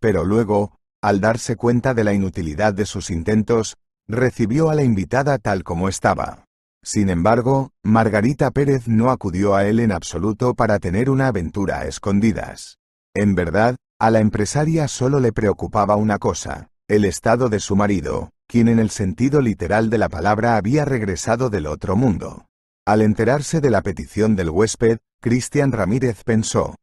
Pero luego, al darse cuenta de la inutilidad de sus intentos, recibió a la invitada tal como estaba. Sin embargo, Margarita Pérez no acudió a él en absoluto para tener una aventura a escondidas. En verdad, a la empresaria solo le preocupaba una cosa, el estado de su marido, quien en el sentido literal de la palabra había regresado del otro mundo. Al enterarse de la petición del huésped, Cristian Ramírez pensó,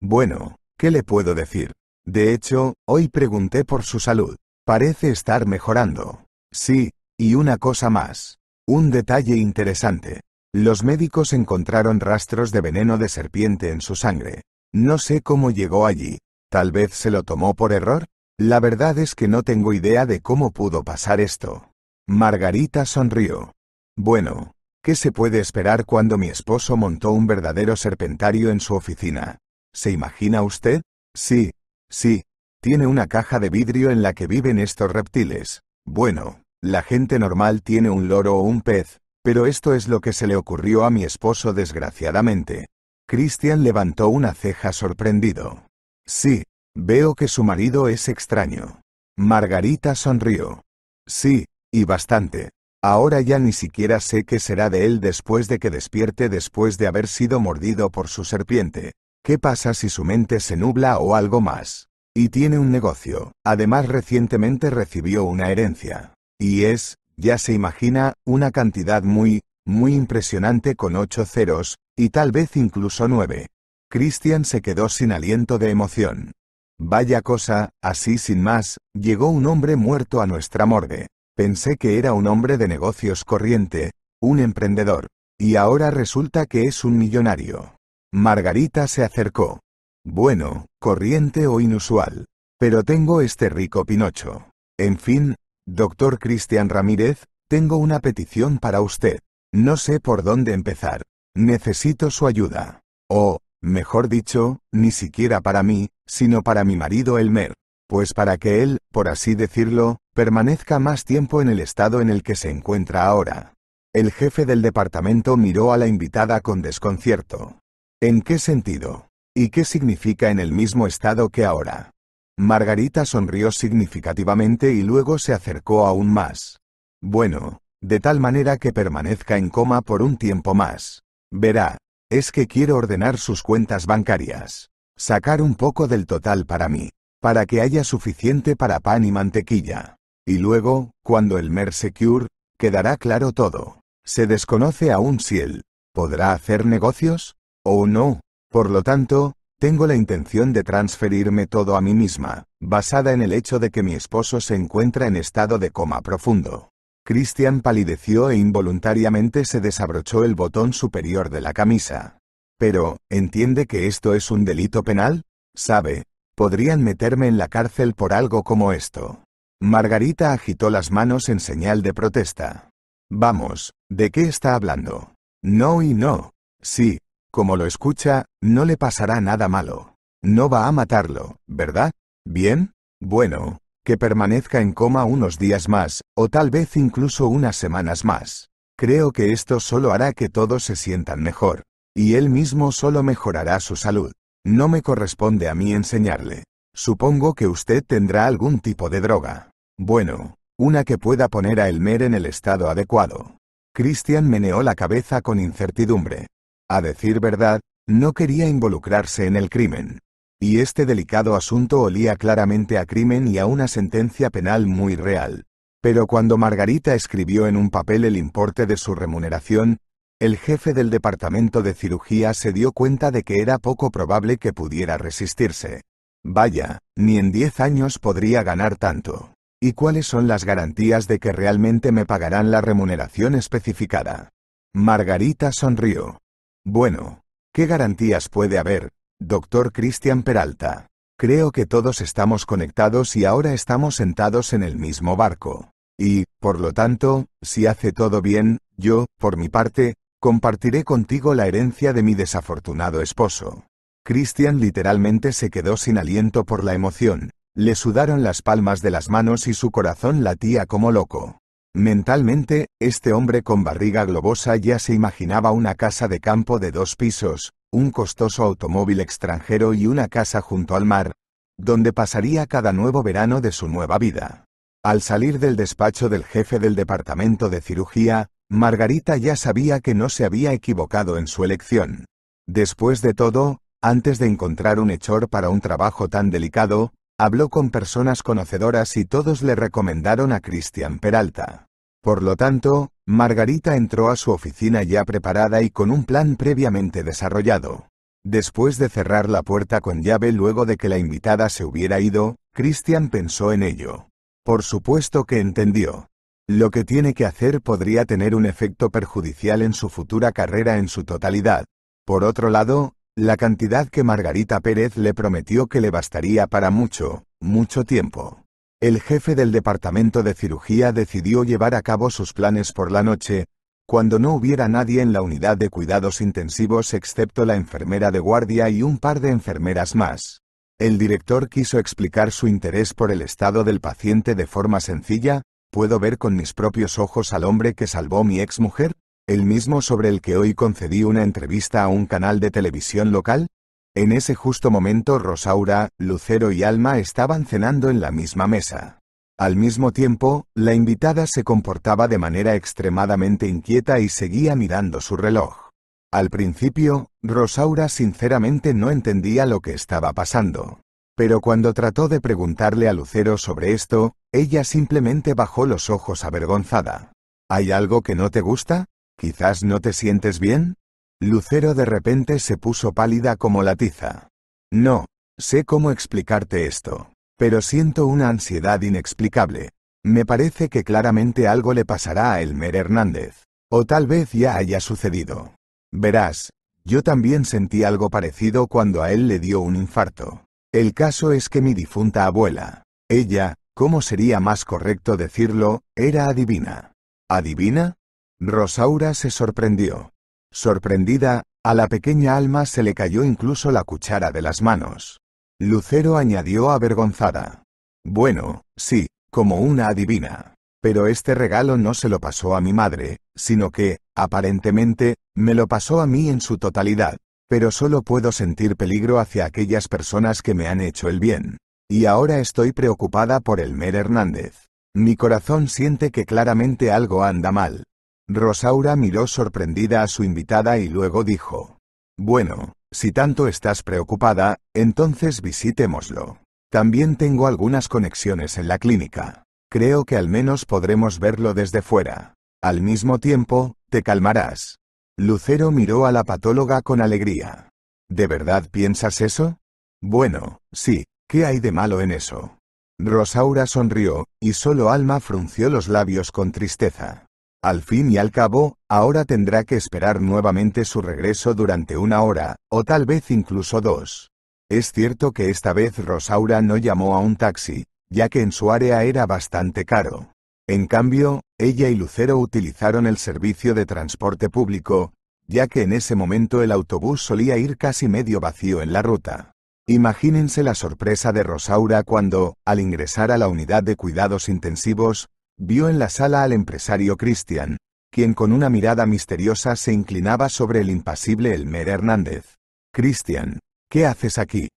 bueno, ¿qué le puedo decir? De hecho, hoy pregunté por su salud. Parece estar mejorando. Sí, y una cosa más. Un detalle interesante. Los médicos encontraron rastros de veneno de serpiente en su sangre. No sé cómo llegó allí. Tal vez se lo tomó por error. La verdad es que no tengo idea de cómo pudo pasar esto. Margarita sonrió. Bueno, ¿qué se puede esperar cuando mi esposo montó un verdadero serpentario en su oficina? ¿Se imagina usted? Sí, sí, tiene una caja de vidrio en la que viven estos reptiles. Bueno, la gente normal tiene un loro o un pez, pero esto es lo que se le ocurrió a mi esposo desgraciadamente. Cristian levantó una ceja sorprendido. Sí, veo que su marido es extraño. Margarita sonrió. Sí, y bastante. Ahora ya ni siquiera sé qué será de él después de que despierte después de haber sido mordido por su serpiente. ¿Qué pasa si su mente se nubla o algo más? y tiene un negocio. Además recientemente recibió una herencia. Y es, ya se imagina, una cantidad muy, muy impresionante con ocho ceros, y tal vez incluso nueve. Christian se quedó sin aliento de emoción. Vaya cosa, así sin más, llegó un hombre muerto a nuestra morgue. Pensé que era un hombre de negocios corriente, un emprendedor, y ahora resulta que es un millonario. Margarita se acercó bueno, corriente o inusual. Pero tengo este rico Pinocho. En fin, doctor Cristian Ramírez, tengo una petición para usted. No sé por dónde empezar. Necesito su ayuda. O, mejor dicho, ni siquiera para mí, sino para mi marido Elmer. Pues para que él, por así decirlo, permanezca más tiempo en el estado en el que se encuentra ahora. El jefe del departamento miró a la invitada con desconcierto. ¿En qué sentido? ¿Y qué significa en el mismo estado que ahora? Margarita sonrió significativamente y luego se acercó aún más. Bueno, de tal manera que permanezca en coma por un tiempo más. Verá, es que quiero ordenar sus cuentas bancarias. Sacar un poco del total para mí, para que haya suficiente para pan y mantequilla. Y luego, cuando el Mersecure, quedará claro todo. Se desconoce aún si él podrá hacer negocios o no. Por lo tanto, tengo la intención de transferirme todo a mí misma, basada en el hecho de que mi esposo se encuentra en estado de coma profundo. Cristian palideció e involuntariamente se desabrochó el botón superior de la camisa. Pero, ¿entiende que esto es un delito penal? Sabe, podrían meterme en la cárcel por algo como esto. Margarita agitó las manos en señal de protesta. Vamos, ¿de qué está hablando? No y no. Sí, como lo escucha, no le pasará nada malo. No va a matarlo, ¿verdad? Bien, bueno, que permanezca en coma unos días más, o tal vez incluso unas semanas más. Creo que esto solo hará que todos se sientan mejor, y él mismo solo mejorará su salud. No me corresponde a mí enseñarle. Supongo que usted tendrá algún tipo de droga. Bueno, una que pueda poner a Elmer en el estado adecuado. Christian meneó la cabeza con incertidumbre. A decir verdad, no quería involucrarse en el crimen. Y este delicado asunto olía claramente a crimen y a una sentencia penal muy real. Pero cuando Margarita escribió en un papel el importe de su remuneración, el jefe del departamento de cirugía se dio cuenta de que era poco probable que pudiera resistirse. Vaya, ni en 10 años podría ganar tanto. ¿Y cuáles son las garantías de que realmente me pagarán la remuneración especificada? Margarita sonrió. Bueno, ¿qué garantías puede haber, doctor Cristian Peralta? Creo que todos estamos conectados y ahora estamos sentados en el mismo barco. Y, por lo tanto, si hace todo bien, yo, por mi parte, compartiré contigo la herencia de mi desafortunado esposo. Cristian literalmente se quedó sin aliento por la emoción, le sudaron las palmas de las manos y su corazón latía como loco. Mentalmente, este hombre con barriga globosa ya se imaginaba una casa de campo de dos pisos, un costoso automóvil extranjero y una casa junto al mar, donde pasaría cada nuevo verano de su nueva vida. Al salir del despacho del jefe del departamento de cirugía, Margarita ya sabía que no se había equivocado en su elección. Después de todo, antes de encontrar un hechor para un trabajo tan delicado, Habló con personas conocedoras y todos le recomendaron a Cristian Peralta. Por lo tanto, Margarita entró a su oficina ya preparada y con un plan previamente desarrollado. Después de cerrar la puerta con llave luego de que la invitada se hubiera ido, Cristian pensó en ello. Por supuesto que entendió. Lo que tiene que hacer podría tener un efecto perjudicial en su futura carrera en su totalidad. Por otro lado, la cantidad que Margarita Pérez le prometió que le bastaría para mucho, mucho tiempo. El jefe del departamento de cirugía decidió llevar a cabo sus planes por la noche, cuando no hubiera nadie en la unidad de cuidados intensivos excepto la enfermera de guardia y un par de enfermeras más. El director quiso explicar su interés por el estado del paciente de forma sencilla, ¿puedo ver con mis propios ojos al hombre que salvó mi ex-mujer?», el mismo sobre el que hoy concedí una entrevista a un canal de televisión local? En ese justo momento Rosaura, Lucero y Alma estaban cenando en la misma mesa. Al mismo tiempo, la invitada se comportaba de manera extremadamente inquieta y seguía mirando su reloj. Al principio, Rosaura sinceramente no entendía lo que estaba pasando. Pero cuando trató de preguntarle a Lucero sobre esto, ella simplemente bajó los ojos avergonzada. ¿Hay algo que no te gusta? ¿Quizás no te sientes bien? Lucero de repente se puso pálida como la tiza. No, sé cómo explicarte esto, pero siento una ansiedad inexplicable. Me parece que claramente algo le pasará a Elmer Hernández, o tal vez ya haya sucedido. Verás, yo también sentí algo parecido cuando a él le dio un infarto. El caso es que mi difunta abuela, ella, ¿cómo sería más correcto decirlo?, era adivina. ¿Adivina? Rosaura se sorprendió. Sorprendida, a la pequeña alma se le cayó incluso la cuchara de las manos. Lucero añadió avergonzada. Bueno, sí, como una adivina. Pero este regalo no se lo pasó a mi madre, sino que, aparentemente, me lo pasó a mí en su totalidad. Pero solo puedo sentir peligro hacia aquellas personas que me han hecho el bien. Y ahora estoy preocupada por Elmer Hernández. Mi corazón siente que claramente algo anda mal. Rosaura miró sorprendida a su invitada y luego dijo. Bueno, si tanto estás preocupada, entonces visitémoslo. También tengo algunas conexiones en la clínica. Creo que al menos podremos verlo desde fuera. Al mismo tiempo, te calmarás. Lucero miró a la patóloga con alegría. ¿De verdad piensas eso? Bueno, sí, ¿qué hay de malo en eso? Rosaura sonrió, y solo Alma frunció los labios con tristeza. Al fin y al cabo, ahora tendrá que esperar nuevamente su regreso durante una hora, o tal vez incluso dos. Es cierto que esta vez Rosaura no llamó a un taxi, ya que en su área era bastante caro. En cambio, ella y Lucero utilizaron el servicio de transporte público, ya que en ese momento el autobús solía ir casi medio vacío en la ruta. Imagínense la sorpresa de Rosaura cuando, al ingresar a la unidad de cuidados intensivos, vio en la sala al empresario Cristian, quien con una mirada misteriosa se inclinaba sobre el impasible Elmer Hernández. Cristian, ¿qué haces aquí?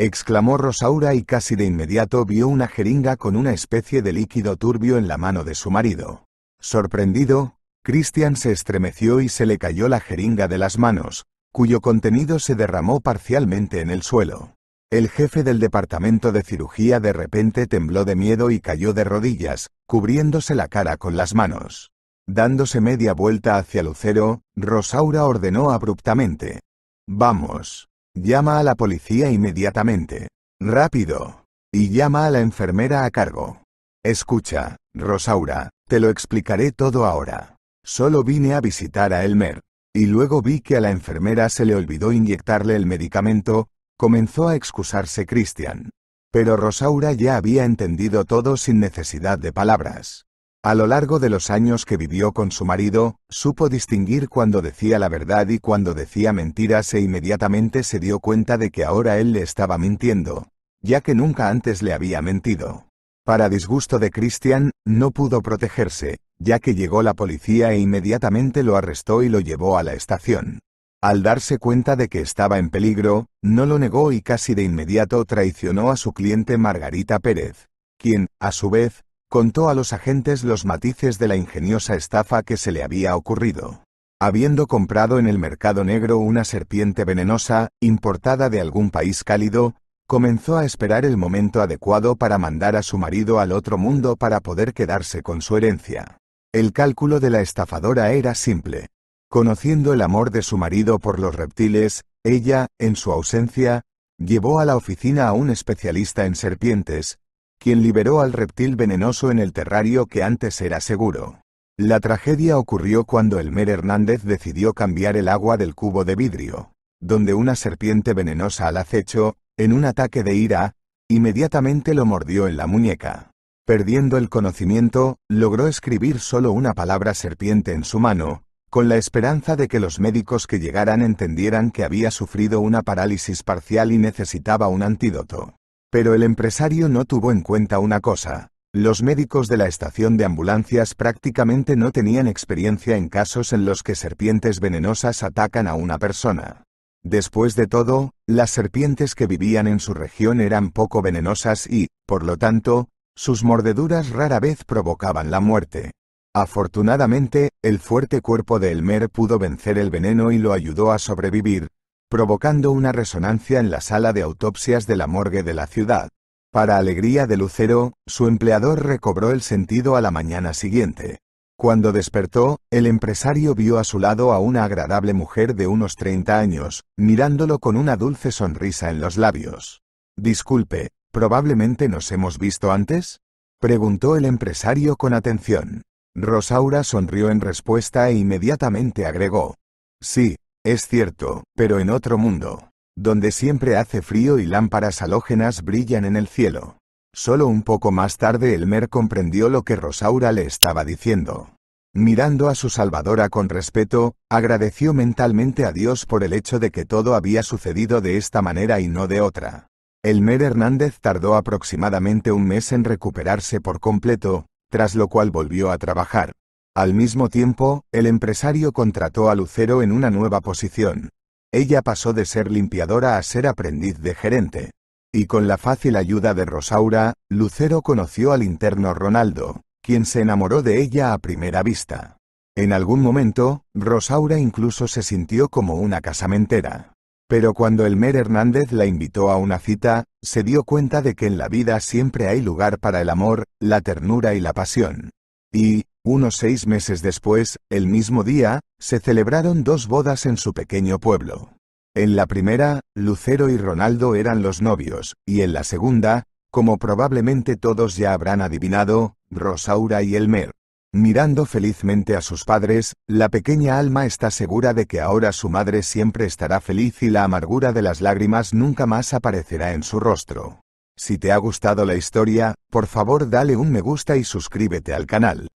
exclamó Rosaura y casi de inmediato vio una jeringa con una especie de líquido turbio en la mano de su marido. Sorprendido, Cristian se estremeció y se le cayó la jeringa de las manos, cuyo contenido se derramó parcialmente en el suelo. El jefe del departamento de cirugía de repente tembló de miedo y cayó de rodillas, cubriéndose la cara con las manos. Dándose media vuelta hacia Lucero, Rosaura ordenó abruptamente. Vamos. Llama a la policía inmediatamente. Rápido. Y llama a la enfermera a cargo. Escucha, Rosaura, te lo explicaré todo ahora. Solo vine a visitar a Elmer. Y luego vi que a la enfermera se le olvidó inyectarle el medicamento, comenzó a excusarse Cristian. Pero Rosaura ya había entendido todo sin necesidad de palabras. A lo largo de los años que vivió con su marido, supo distinguir cuando decía la verdad y cuando decía mentiras e inmediatamente se dio cuenta de que ahora él le estaba mintiendo, ya que nunca antes le había mentido. Para disgusto de Christian, no pudo protegerse, ya que llegó la policía e inmediatamente lo arrestó y lo llevó a la estación. Al darse cuenta de que estaba en peligro, no lo negó y casi de inmediato traicionó a su cliente Margarita Pérez, quien, a su vez, contó a los agentes los matices de la ingeniosa estafa que se le había ocurrido. Habiendo comprado en el mercado negro una serpiente venenosa, importada de algún país cálido, comenzó a esperar el momento adecuado para mandar a su marido al otro mundo para poder quedarse con su herencia. El cálculo de la estafadora era simple, Conociendo el amor de su marido por los reptiles, ella, en su ausencia, llevó a la oficina a un especialista en serpientes, quien liberó al reptil venenoso en el terrario que antes era seguro. La tragedia ocurrió cuando Elmer Hernández decidió cambiar el agua del cubo de vidrio, donde una serpiente venenosa al acecho, en un ataque de ira, inmediatamente lo mordió en la muñeca. Perdiendo el conocimiento, logró escribir solo una palabra serpiente en su mano, con la esperanza de que los médicos que llegaran entendieran que había sufrido una parálisis parcial y necesitaba un antídoto. Pero el empresario no tuvo en cuenta una cosa. Los médicos de la estación de ambulancias prácticamente no tenían experiencia en casos en los que serpientes venenosas atacan a una persona. Después de todo, las serpientes que vivían en su región eran poco venenosas y, por lo tanto, sus mordeduras rara vez provocaban la muerte. Afortunadamente, el fuerte cuerpo de Elmer pudo vencer el veneno y lo ayudó a sobrevivir, provocando una resonancia en la sala de autopsias de la morgue de la ciudad. Para alegría de Lucero, su empleador recobró el sentido a la mañana siguiente. Cuando despertó, el empresario vio a su lado a una agradable mujer de unos 30 años, mirándolo con una dulce sonrisa en los labios. Disculpe, ¿probablemente nos hemos visto antes? preguntó el empresario con atención. Rosaura sonrió en respuesta e inmediatamente agregó. Sí, es cierto, pero en otro mundo. Donde siempre hace frío y lámparas halógenas brillan en el cielo. Solo un poco más tarde Elmer comprendió lo que Rosaura le estaba diciendo. Mirando a su salvadora con respeto, agradeció mentalmente a Dios por el hecho de que todo había sucedido de esta manera y no de otra. Elmer Hernández tardó aproximadamente un mes en recuperarse por completo, tras lo cual volvió a trabajar. Al mismo tiempo, el empresario contrató a Lucero en una nueva posición. Ella pasó de ser limpiadora a ser aprendiz de gerente. Y con la fácil ayuda de Rosaura, Lucero conoció al interno Ronaldo, quien se enamoró de ella a primera vista. En algún momento, Rosaura incluso se sintió como una casamentera. Pero cuando Elmer Hernández la invitó a una cita, se dio cuenta de que en la vida siempre hay lugar para el amor, la ternura y la pasión. Y, unos seis meses después, el mismo día, se celebraron dos bodas en su pequeño pueblo. En la primera, Lucero y Ronaldo eran los novios, y en la segunda, como probablemente todos ya habrán adivinado, Rosaura y Elmer. Mirando felizmente a sus padres, la pequeña alma está segura de que ahora su madre siempre estará feliz y la amargura de las lágrimas nunca más aparecerá en su rostro. Si te ha gustado la historia, por favor dale un me gusta y suscríbete al canal.